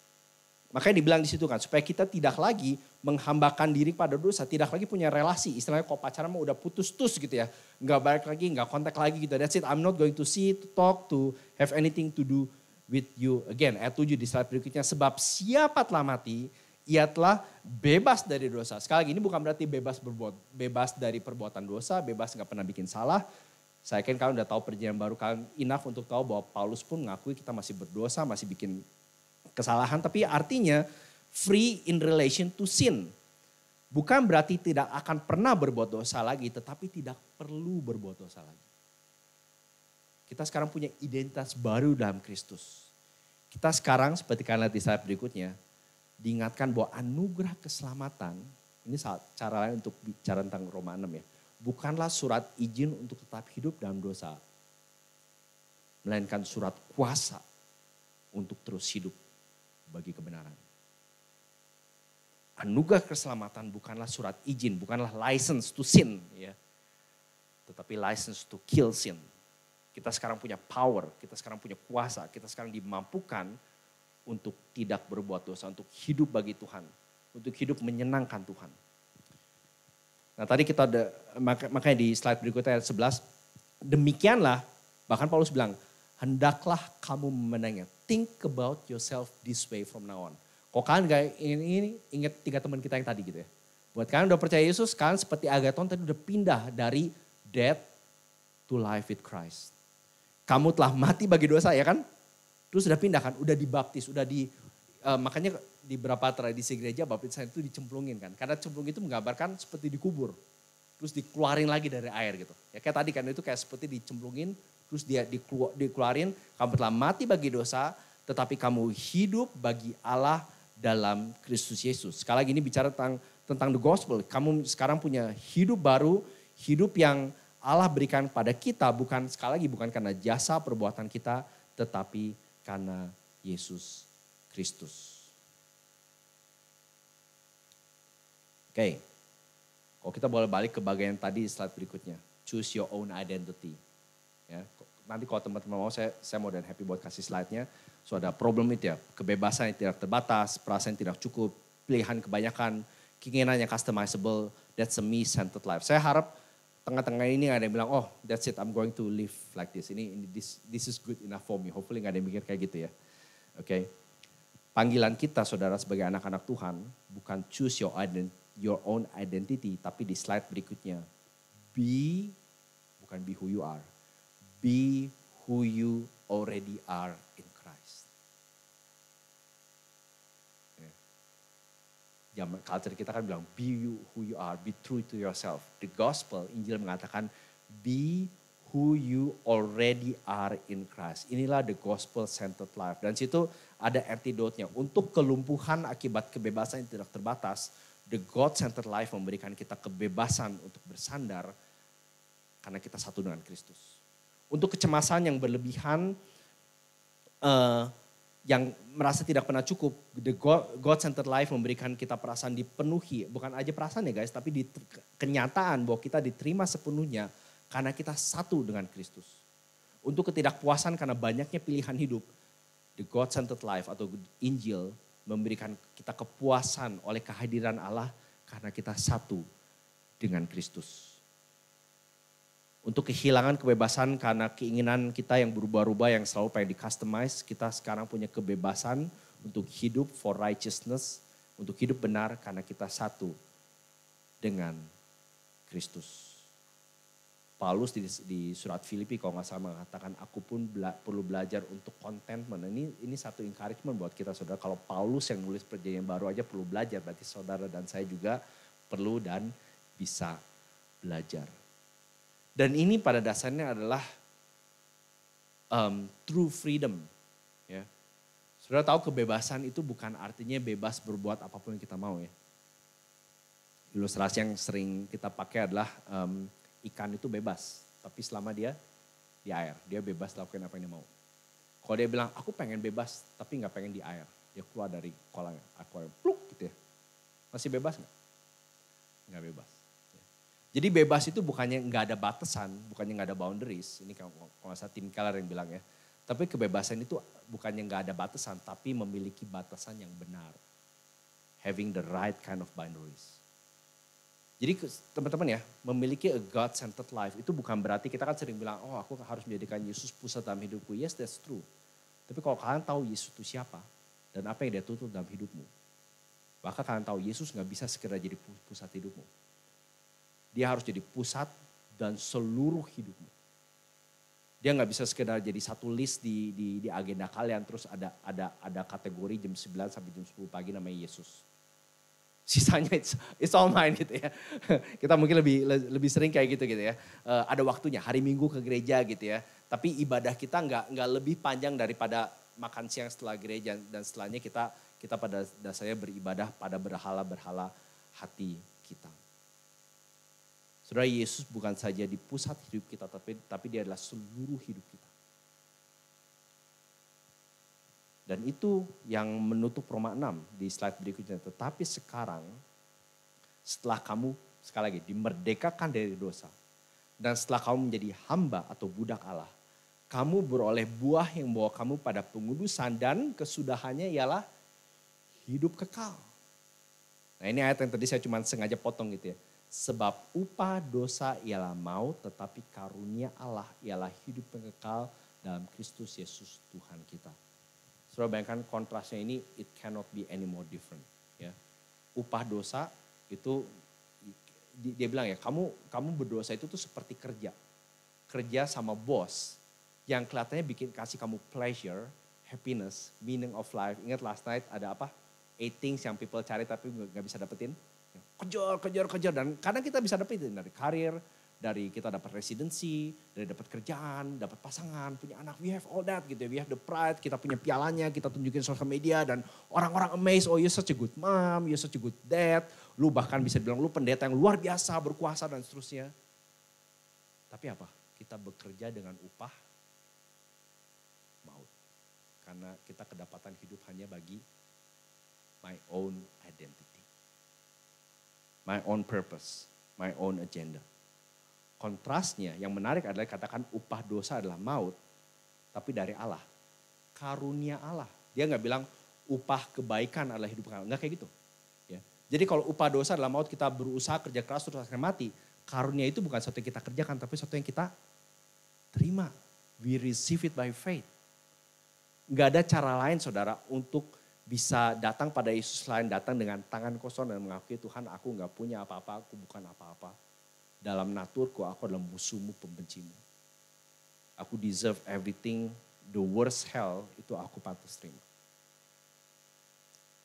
Makanya dibilang di situ kan, supaya kita tidak lagi menghambakan diri pada dosa, tidak lagi punya relasi. Istilahnya kalau pacaran mah udah putus tus gitu ya. Nggak balik lagi, nggak kontak lagi gitu. That's it, I'm not going to see, to talk, to have anything to do with you again. Ayat tujuh di slide berikutnya, sebab siapa telah mati, ia telah bebas dari dosa. Sekali lagi ini bukan berarti bebas berbuat, bebas dari perbuatan dosa, bebas nggak pernah bikin salah. Saya yakin kalian udah tahu perjanjian baru kalian enough untuk tahu bahwa Paulus pun mengakui kita masih berdosa, masih bikin kesalahan, tapi artinya free in relation to sin. Bukan berarti tidak akan pernah berbuat dosa lagi, tetapi tidak perlu berbuat dosa lagi. Kita sekarang punya identitas baru dalam Kristus. Kita sekarang seperti karena di saat berikutnya, diingatkan bahwa anugerah keselamatan, ini cara lain untuk bicara tentang Roma 6 ya, bukanlah surat izin untuk tetap hidup dalam dosa, melainkan surat kuasa untuk terus hidup bagi kebenaran. Anugerah keselamatan bukanlah surat izin, bukanlah license to sin. Ya. Tetapi license to kill sin. Kita sekarang punya power, kita sekarang punya kuasa, kita sekarang dimampukan untuk tidak berbuat dosa, untuk hidup bagi Tuhan, untuk hidup menyenangkan Tuhan. Nah tadi kita ada, makanya di slide berikutnya ayat 11, demikianlah bahkan Paulus bilang, hendaklah kamu menengah, think about yourself this way from now on. Kok kalian gak ingin ini, ingat tiga teman kita yang tadi gitu ya. Buat kalian udah percaya Yesus, kalian seperti Agaton tadi udah pindah dari death to life with Christ. Kamu telah mati bagi dosa ya kan? Terus udah pindah kan, udah dibaptis, udah di, uh, makanya di beberapa tradisi gereja baptisan itu dicemplungin kan. Karena cemplung itu menggambarkan seperti dikubur. Terus dikeluarin lagi dari air gitu. Ya kayak tadi kan itu kayak seperti dicemplungin Terus dia dikeluarin, kamu telah mati bagi dosa, tetapi kamu hidup bagi Allah dalam Kristus Yesus. Sekali lagi ini bicara tentang tentang the gospel. Kamu sekarang punya hidup baru, hidup yang Allah berikan pada kita bukan sekali lagi bukan karena jasa perbuatan kita tetapi karena Yesus Kristus. Oke. Okay. Kalau kita boleh balik ke bagian tadi slide berikutnya. Choose your own identity. Ya. Nanti kalau teman-teman mau saya, saya mau dan happy buat kasih slide-nya. So ada problem itu ya, kebebasan yang tidak terbatas, perasaan yang tidak cukup, pilihan kebanyakan, keinginan yang customizable, that's a me-centered life. Saya harap tengah-tengah ini ada yang bilang, oh that's it, I'm going to live like this. Ini, ini this, this is good enough for me. Hopefully gak ada yang mikir kayak gitu ya. Oke. Okay. Panggilan kita saudara sebagai anak-anak Tuhan bukan choose your, ident your own identity, tapi di slide berikutnya. Be, bukan be who you are, Be who you already are in Christ. Ya. Zaman culture kita kan bilang, be you who you are, be true to yourself. The gospel, Injil mengatakan, be who you already are in Christ. Inilah the gospel-centered life. Dan situ ada antidotnya. Untuk kelumpuhan akibat kebebasan yang tidak terbatas, the God-centered life memberikan kita kebebasan untuk bersandar karena kita satu dengan Kristus untuk kecemasan yang berlebihan, uh, yang merasa tidak pernah cukup. The God-centered life memberikan kita perasaan dipenuhi, bukan aja perasaan ya guys, tapi di kenyataan bahwa kita diterima sepenuhnya karena kita satu dengan Kristus. Untuk ketidakpuasan karena banyaknya pilihan hidup, the God-centered life atau Injil memberikan kita kepuasan oleh kehadiran Allah karena kita satu dengan Kristus untuk kehilangan kebebasan karena keinginan kita yang berubah-ubah yang selalu pengen di customize. Kita sekarang punya kebebasan untuk hidup for righteousness, untuk hidup benar karena kita satu dengan Kristus. Paulus di, di surat Filipi kalau nggak salah mengatakan aku pun bela, perlu belajar untuk contentment. Nah, ini ini satu encouragement buat kita saudara. Kalau Paulus yang nulis perjanjian baru aja perlu belajar, berarti saudara dan saya juga perlu dan bisa belajar. Dan ini pada dasarnya adalah um, true freedom. Ya. Saudara tahu kebebasan itu bukan artinya bebas berbuat apapun yang kita mau ya. Ilustrasi yang sering kita pakai adalah um, ikan itu bebas, tapi selama dia di air, dia bebas lakukan apa yang dia mau. Kalau dia bilang aku pengen bebas, tapi nggak pengen di air, dia keluar dari kolam akuarium, pluk gitu ya. Masih bebas nggak? Nggak bebas. Jadi bebas itu bukannya nggak ada batasan, bukannya nggak ada boundaries. Ini kalau nggak salah Tim Keller yang bilang ya. Tapi kebebasan itu bukannya nggak ada batasan, tapi memiliki batasan yang benar. Having the right kind of boundaries. Jadi teman-teman ya, memiliki a God-centered life itu bukan berarti kita kan sering bilang, oh aku harus menjadikan Yesus pusat dalam hidupku. Yes, that's true. Tapi kalau kalian tahu Yesus itu siapa dan apa yang dia tutup dalam hidupmu, maka kalian tahu Yesus nggak bisa segera jadi pusat hidupmu dia harus jadi pusat dan seluruh hidupmu. Dia nggak bisa sekedar jadi satu list di, di, di agenda kalian terus ada ada ada kategori jam 9 sampai jam 10 pagi namanya Yesus. Sisanya it's, it's all mine gitu ya. Kita mungkin lebih lebih sering kayak gitu gitu ya. Eh, ada waktunya hari Minggu ke gereja gitu ya. Tapi ibadah kita nggak nggak lebih panjang daripada makan siang setelah gereja dan setelahnya kita kita pada dasarnya beribadah pada berhala-berhala hati kita. Saudara Yesus bukan saja di pusat hidup kita, tapi, tapi dia adalah seluruh hidup kita. Dan itu yang menutup Roma 6 di slide berikutnya. Tetapi sekarang setelah kamu sekali lagi dimerdekakan dari dosa dan setelah kamu menjadi hamba atau budak Allah, kamu beroleh buah yang membawa kamu pada pengudusan dan kesudahannya ialah hidup kekal. Nah ini ayat yang tadi saya cuma sengaja potong gitu ya. Sebab upah dosa ialah maut, tetapi karunia Allah ialah hidup yang kekal dalam Kristus Yesus Tuhan kita. Saudara bayangkan kontrasnya ini, it cannot be any more different. Ya. Upah dosa itu, dia bilang ya, kamu kamu berdosa itu tuh seperti kerja. Kerja sama bos, yang kelihatannya bikin kasih kamu pleasure, happiness, meaning of life. Ingat last night ada apa? Eight things yang people cari tapi nggak bisa dapetin kejar, kejar, kejar. Dan karena kita bisa dapetin dari karir, dari kita dapat residensi, dari dapat kerjaan, dapat pasangan, punya anak, we have all that gitu ya. We have the pride, kita punya pialanya, kita tunjukin sosial media dan orang-orang amazed, oh you're such a good mom, you're such a good dad. Lu bahkan bisa bilang lu pendeta yang luar biasa, berkuasa dan seterusnya. Tapi apa? Kita bekerja dengan upah maut. Karena kita kedapatan hidup hanya bagi my own identity my own purpose, my own agenda. Kontrasnya yang menarik adalah katakan upah dosa adalah maut, tapi dari Allah. Karunia Allah. Dia nggak bilang upah kebaikan adalah hidup kamu. Nggak kayak gitu. Ya. Jadi kalau upah dosa adalah maut, kita berusaha kerja keras terus akhirnya mati. Karunia itu bukan sesuatu yang kita kerjakan, tapi sesuatu yang kita terima. We receive it by faith. Nggak ada cara lain saudara untuk bisa datang pada Yesus lain datang dengan tangan kosong dan mengakui Tuhan aku nggak punya apa-apa, aku bukan apa-apa. Dalam naturku aku adalah musuhmu, pembencimu. Aku deserve everything, the worst hell itu aku pantas terima.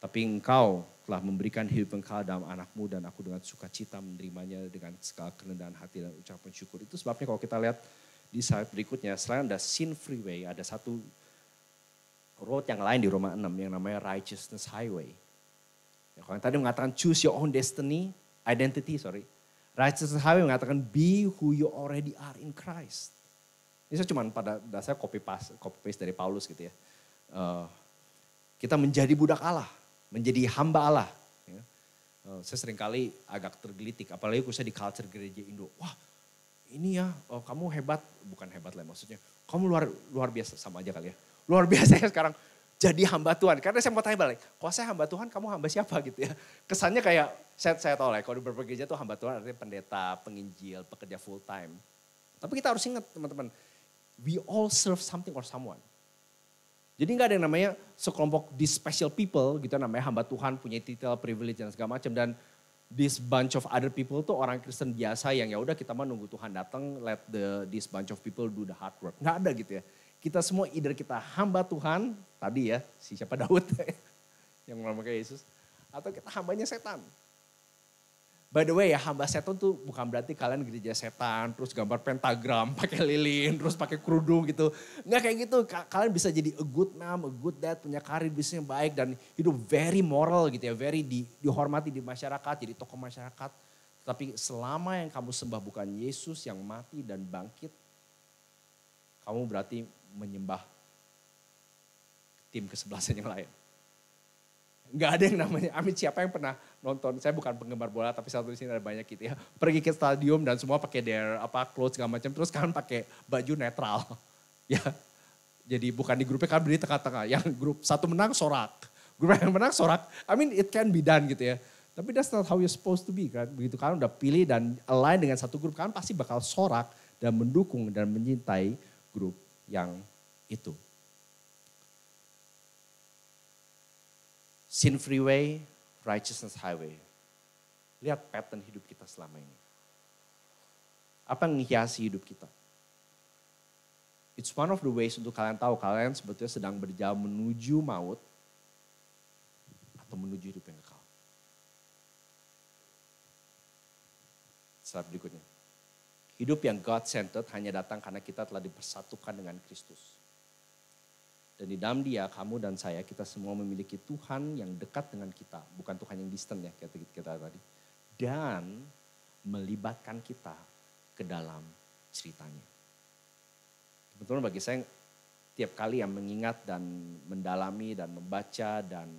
Tapi engkau telah memberikan hidup engkau dalam anakmu dan aku dengan sukacita menerimanya dengan segala kerendahan hati dan ucapan syukur. Itu sebabnya kalau kita lihat di slide berikutnya, selain ada sin freeway, ada satu road yang lain di Roma 6 yang namanya righteousness highway. Ya, kalau yang tadi mengatakan choose your own destiny, identity, sorry. Righteousness highway mengatakan be who you already are in Christ. Ini saya cuma pada dasar copy paste, copy paste dari Paulus gitu ya. Uh, kita menjadi budak Allah, menjadi hamba Allah. Ya. Uh, saya seringkali agak tergelitik, apalagi khususnya di culture gereja Indo. Wah ini ya, oh, kamu hebat, bukan hebat lah maksudnya. Kamu luar luar biasa, sama aja kali ya luar biasa ya sekarang jadi hamba Tuhan. Karena saya mau tanya balik, kalau saya hamba Tuhan, kamu hamba siapa gitu ya? Kesannya kayak, saya, saya tahu lah, ya, kalau di berbagai gereja tuh hamba Tuhan artinya pendeta, penginjil, pekerja full time. Tapi kita harus ingat teman-teman, we all serve something or someone. Jadi nggak ada yang namanya sekelompok di special people gitu namanya hamba Tuhan punya titel, privilege dan segala macam dan this bunch of other people tuh orang Kristen biasa yang ya udah kita mah nunggu Tuhan datang let the this bunch of people do the hard work. Nggak ada gitu ya. Kita semua either kita hamba Tuhan, tadi ya, si siapa Daud yang memakai Yesus, atau kita hambanya setan. By the way ya hamba setan tuh bukan berarti kalian gereja setan, terus gambar pentagram, pakai lilin, terus pakai kerudung gitu. Nggak kayak gitu, kalian bisa jadi a good man a good dad, punya karir bisnis yang baik dan hidup very moral gitu ya, very di, dihormati di masyarakat, jadi tokoh masyarakat. Tapi selama yang kamu sembah bukan Yesus yang mati dan bangkit, kamu berarti menyembah tim kesebelasan yang lain. Nggak ada yang namanya, amin siapa yang pernah nonton, saya bukan penggemar bola tapi satu di sini ada banyak gitu ya. Pergi ke stadium dan semua pakai their apa clothes segala macam, terus kan pakai baju netral. ya jadi bukan di grupnya kan beri tengah-tengah. Yang grup satu menang sorak. Grup yang menang sorak. I mean it can be done gitu ya. Tapi that's not how you're supposed to be kan. Begitu kan udah pilih dan align dengan satu grup, kan pasti bakal sorak dan mendukung dan menyintai grup yang itu. Sin freeway, righteousness highway. Lihat pattern hidup kita selama ini. Apa yang menghiasi hidup kita? It's one of the ways untuk kalian tahu kalian sebetulnya sedang berjalan menuju maut atau menuju hidup yang kekal. Slide berikutnya. Hidup yang God-centered hanya datang karena kita telah dipersatukan dengan Kristus. Dan di dalam dia, kamu dan saya, kita semua memiliki Tuhan yang dekat dengan kita. Bukan Tuhan yang distant ya, kayak kita, kita tadi. Dan melibatkan kita ke dalam ceritanya. Kebetulan bagi saya, tiap kali yang mengingat dan mendalami dan membaca dan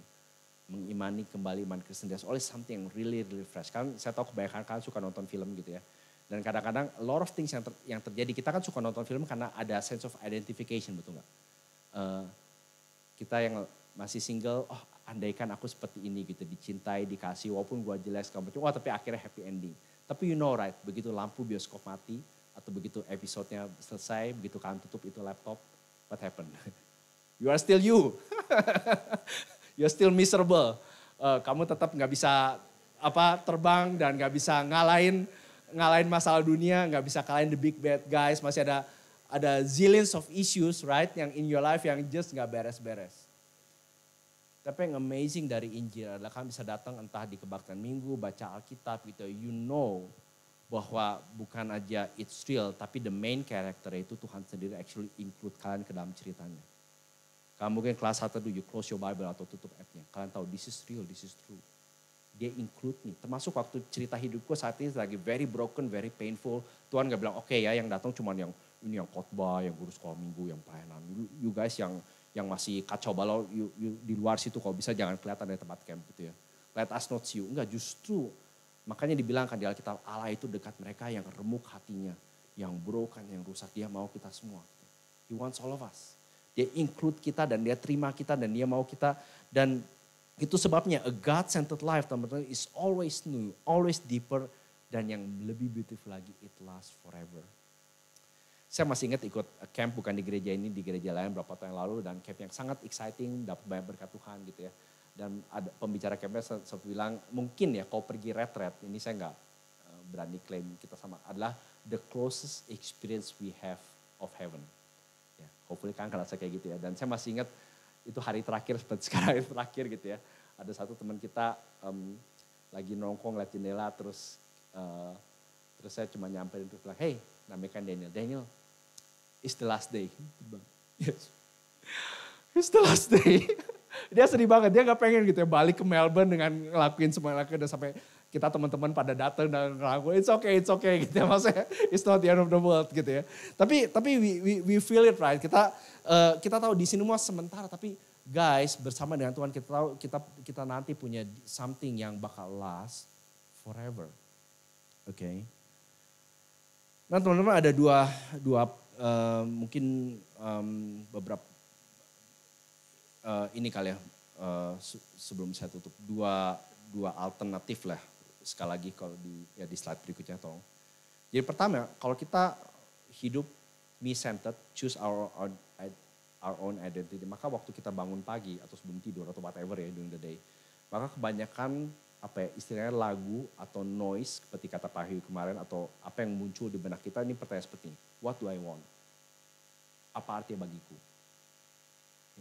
mengimani kembali iman Kristen. There's always something really, really fresh. Kan saya tahu kebanyakan kalian suka nonton film gitu ya. Dan kadang-kadang a lot of things yang, ter, yang terjadi, kita kan suka nonton film karena ada sense of identification, betul nggak? Uh, kita yang masih single, oh andaikan aku seperti ini gitu, dicintai, dikasih, walaupun gua jelas segala macam, oh tapi akhirnya happy ending. Tapi you know right, begitu lampu bioskop mati, atau begitu episodenya selesai, begitu kalian tutup itu laptop, what happened? You are still you. you are still miserable. Uh, kamu tetap nggak bisa apa terbang dan nggak bisa ngalahin ngalahin masalah dunia, nggak bisa kalahin the big bad guys, masih ada ada zillions of issues right yang in your life yang just nggak beres-beres. Tapi yang amazing dari Injil adalah kamu bisa datang entah di kebaktian minggu, baca Alkitab gitu, you know bahwa bukan aja it's real, tapi the main character itu Tuhan sendiri actually include kalian ke dalam ceritanya. Kamu mungkin kelas satu dulu, you close your Bible atau tutup app-nya. Kalian tahu this is real, this is true dia include nih. Termasuk waktu cerita hidupku saat ini lagi very broken, very painful. Tuhan gak bilang oke okay ya yang datang cuman yang ini yang khotbah, yang guru sekolah minggu, yang pelayanan. You, you guys yang yang masih kacau balau you, you, di luar situ kalau bisa jangan kelihatan dari tempat camp gitu ya. Let us not see you. Enggak justru makanya dibilangkan di Alkitab Allah itu dekat mereka yang remuk hatinya, yang broken, yang rusak. Dia mau kita semua. He wants all of us. Dia include kita dan dia terima kita dan dia mau kita dan itu sebabnya a God-centered life teman-teman is always new, always deeper dan yang lebih beautiful lagi it lasts forever. Saya masih ingat ikut camp bukan di gereja ini, di gereja lain berapa tahun yang lalu dan camp yang sangat exciting, dapat banyak berkat Tuhan gitu ya. Dan ada pembicara campnya sempat bilang mungkin ya kau pergi retret, ini saya nggak eh, berani klaim kita sama adalah the closest experience we have of heaven. Ya, hopefully kan karena saya kayak gitu ya. Dan saya masih ingat itu hari terakhir seperti sekarang hari terakhir gitu ya. Ada satu teman kita um, lagi nongkrong lihat jendela terus uh, terus saya cuma nyamperin terus bilang, hey namanya Daniel, Daniel, it's the last day. Yes. It's the last day. dia sedih banget, dia gak pengen gitu ya balik ke Melbourne dengan ngelakuin semua yang dan sampai kita teman-teman pada datang dan ragu it's okay it's okay gitu ya maksudnya it's not the end of the world gitu ya tapi tapi we we, we feel it right kita uh, kita tahu di sini semua sementara tapi guys bersama dengan Tuhan kita tahu kita kita nanti punya something yang bakal last forever oke okay. nah teman-teman ada dua dua uh, mungkin um, beberapa uh, ini kali ya uh, sebelum saya tutup dua dua alternatif lah sekali lagi kalau di ya di slide berikutnya tolong. Jadi pertama, kalau kita hidup me-centered, choose our own, our own identity, maka waktu kita bangun pagi atau sebelum tidur atau whatever ya during the day, maka kebanyakan apa ya, istilahnya lagu atau noise seperti kata Pak Hiu kemarin atau apa yang muncul di benak kita ini pertanyaan seperti ini, what do I want? Apa artinya bagiku?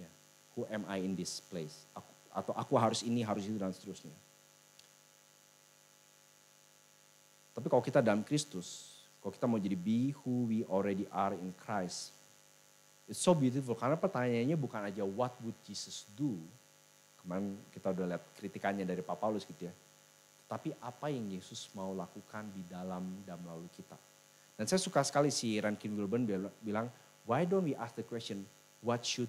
Yeah. Who am I in this place? Aku, atau aku harus ini, harus itu dan seterusnya Tapi kalau kita dalam Kristus, kalau kita mau jadi be who we already are in Christ, it's so beautiful. Karena pertanyaannya bukan aja what would Jesus do, kemarin kita udah lihat kritikannya dari Pak Paulus gitu ya. Tapi apa yang Yesus mau lakukan di dalam dan melalui kita. Dan saya suka sekali si Rankin Wilburn bilang, why don't we ask the question, what should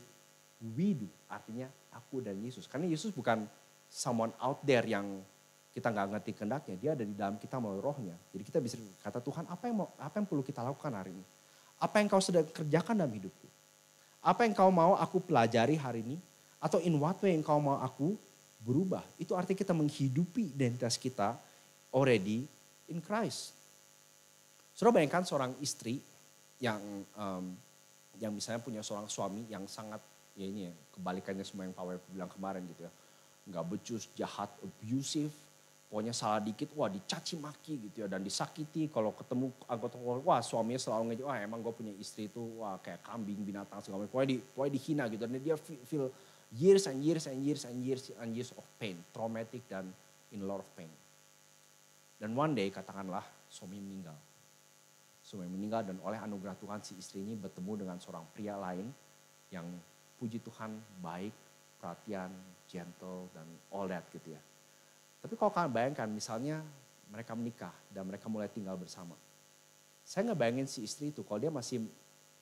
we do? Artinya aku dan Yesus. Karena Yesus bukan someone out there yang kita nggak ngerti kehendaknya, dia ada di dalam kita melalui rohnya. Jadi kita bisa kata Tuhan apa yang mau, apa yang perlu kita lakukan hari ini? Apa yang kau sedang kerjakan dalam hidupku? Apa yang kau mau aku pelajari hari ini? Atau in what way yang kau mau aku berubah? Itu arti kita menghidupi identitas kita already in Christ. Sudah bayangkan seorang istri yang um, yang misalnya punya seorang suami yang sangat ya ini ya, kebalikannya semua yang Pak bilang kemarin gitu ya. Nggak becus, jahat, abusive, Pokoknya salah dikit, wah dicaci maki gitu ya dan disakiti. Kalau ketemu anggota keluarga, wah suaminya selalu ngejek, wah emang gue punya istri itu wah kayak kambing, binatang segala macam. Pokoknya, di, pokoknya dihina gitu dan dia feel years and years and years and years and years of pain, traumatic dan in a lot of pain. Dan one day katakanlah suami meninggal. Suami meninggal dan oleh anugerah Tuhan si istri ini bertemu dengan seorang pria lain yang puji Tuhan baik, perhatian, gentle dan all that gitu ya. Tapi kalau kalian bayangkan misalnya mereka menikah dan mereka mulai tinggal bersama. Saya nggak bayangin si istri itu kalau dia masih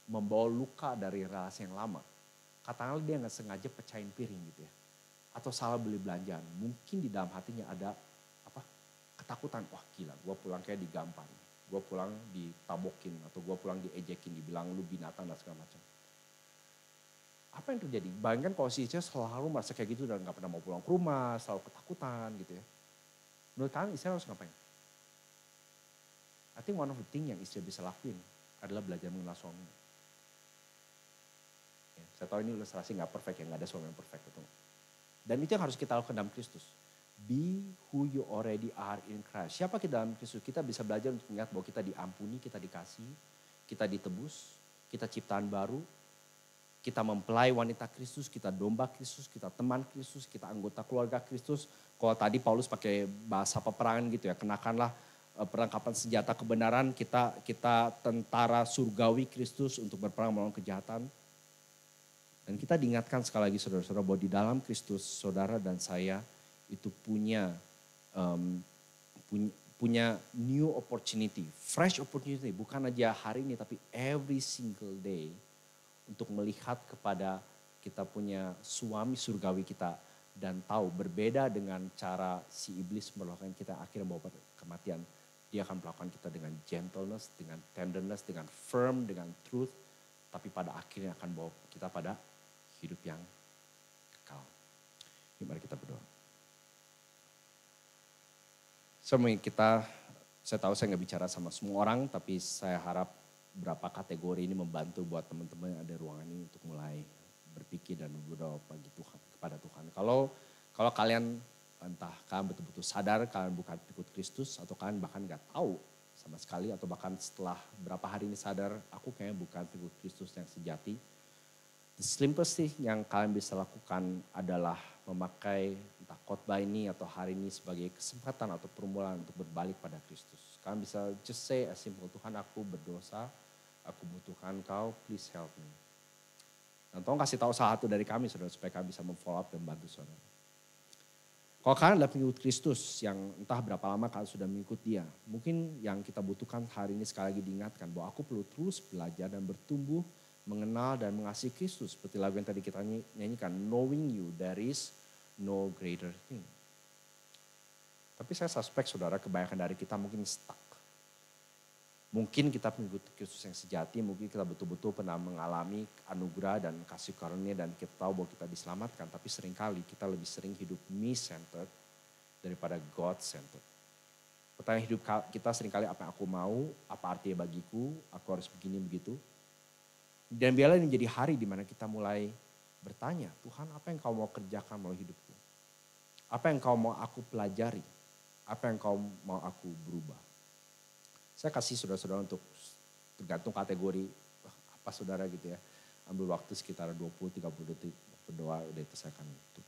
membawa luka dari relasi yang lama. Katakanlah dia nggak sengaja pecahin piring gitu ya. Atau salah beli belanjaan. Mungkin di dalam hatinya ada apa ketakutan. Wah gila gue pulang kayak digampar. Gue pulang ditabokin atau gue pulang diejekin. Dibilang lu binatang dan segala macam apa yang terjadi? Bayangkan kalau si Israel selalu merasa kayak gitu dan gak pernah mau pulang ke rumah, selalu ketakutan gitu ya. Menurut kalian Israel harus ngapain? I think one of the thing yang istri bisa lakuin adalah belajar mengenal suaminya. Ya, saya tahu ini ilustrasi nggak perfect ya, nggak ada suami yang perfect. Gitu. Dan itu yang harus kita lakukan dalam Kristus. Be who you already are in Christ. Siapa kita dalam Kristus? Kita bisa belajar untuk ingat bahwa kita diampuni, kita dikasih, kita ditebus, kita ciptaan baru, kita mempelai wanita Kristus, kita domba Kristus, kita teman Kristus, kita anggota keluarga Kristus. Kalau tadi Paulus pakai bahasa peperangan gitu ya, kenakanlah eh, perlengkapan senjata kebenaran, kita kita tentara surgawi Kristus untuk berperang melawan kejahatan. Dan kita diingatkan sekali lagi saudara-saudara bahwa di dalam Kristus saudara dan saya itu punya um, punya, punya new opportunity, fresh opportunity, bukan aja hari ini tapi every single day untuk melihat kepada kita punya suami surgawi kita dan tahu berbeda dengan cara si iblis melakukan kita akhirnya bawa kematian. Dia akan melakukan kita dengan gentleness, dengan tenderness, dengan firm, dengan truth. Tapi pada akhirnya akan bawa kita pada hidup yang kekal. mari kita berdoa. Semua kita, saya tahu saya nggak bicara sama semua orang, tapi saya harap berapa kategori ini membantu buat teman-teman yang ada ruangan ini untuk mulai berpikir dan berdoa bagi Tuhan kepada Tuhan. Kalau kalau kalian entah kalian betul-betul sadar kalian bukan pengikut Kristus atau kalian bahkan nggak tahu sama sekali atau bahkan setelah berapa hari ini sadar aku kayaknya bukan pengikut Kristus yang sejati. The simplest sih yang kalian bisa lakukan adalah memakai entah khotbah ini atau hari ini sebagai kesempatan atau permulaan untuk berbalik pada Kristus. Kalian bisa just say as simple Tuhan aku berdosa, aku butuhkan kau, please help me. Dan tolong kasih tahu salah satu dari kami saudara supaya kami bisa memfollow up dan bantu saudara. Kalau kalian adalah pengikut Kristus yang entah berapa lama kalian sudah mengikut dia. Mungkin yang kita butuhkan hari ini sekali lagi diingatkan bahwa aku perlu terus belajar dan bertumbuh mengenal dan mengasihi Kristus. Seperti lagu yang tadi kita nyanyikan, knowing you there is no greater thing. Tapi saya suspek saudara kebanyakan dari kita mungkin stuck Mungkin kita pengikut Kristus yang sejati, mungkin kita betul-betul pernah mengalami anugerah dan kasih karunia dan kita tahu bahwa kita diselamatkan. Tapi seringkali kita lebih sering hidup me-centered daripada God-centered. Pertanyaan hidup kita seringkali apa yang aku mau, apa artinya bagiku, aku harus begini begitu. Dan biarlah ini menjadi hari di mana kita mulai bertanya, Tuhan apa yang kau mau kerjakan melalui hidupku? Apa yang kau mau aku pelajari? Apa yang kau mau aku berubah? Saya kasih saudara-saudara untuk tergantung kategori apa saudara gitu ya. Ambil waktu sekitar 20-30 detik berdoa udah itu saya akan tutup.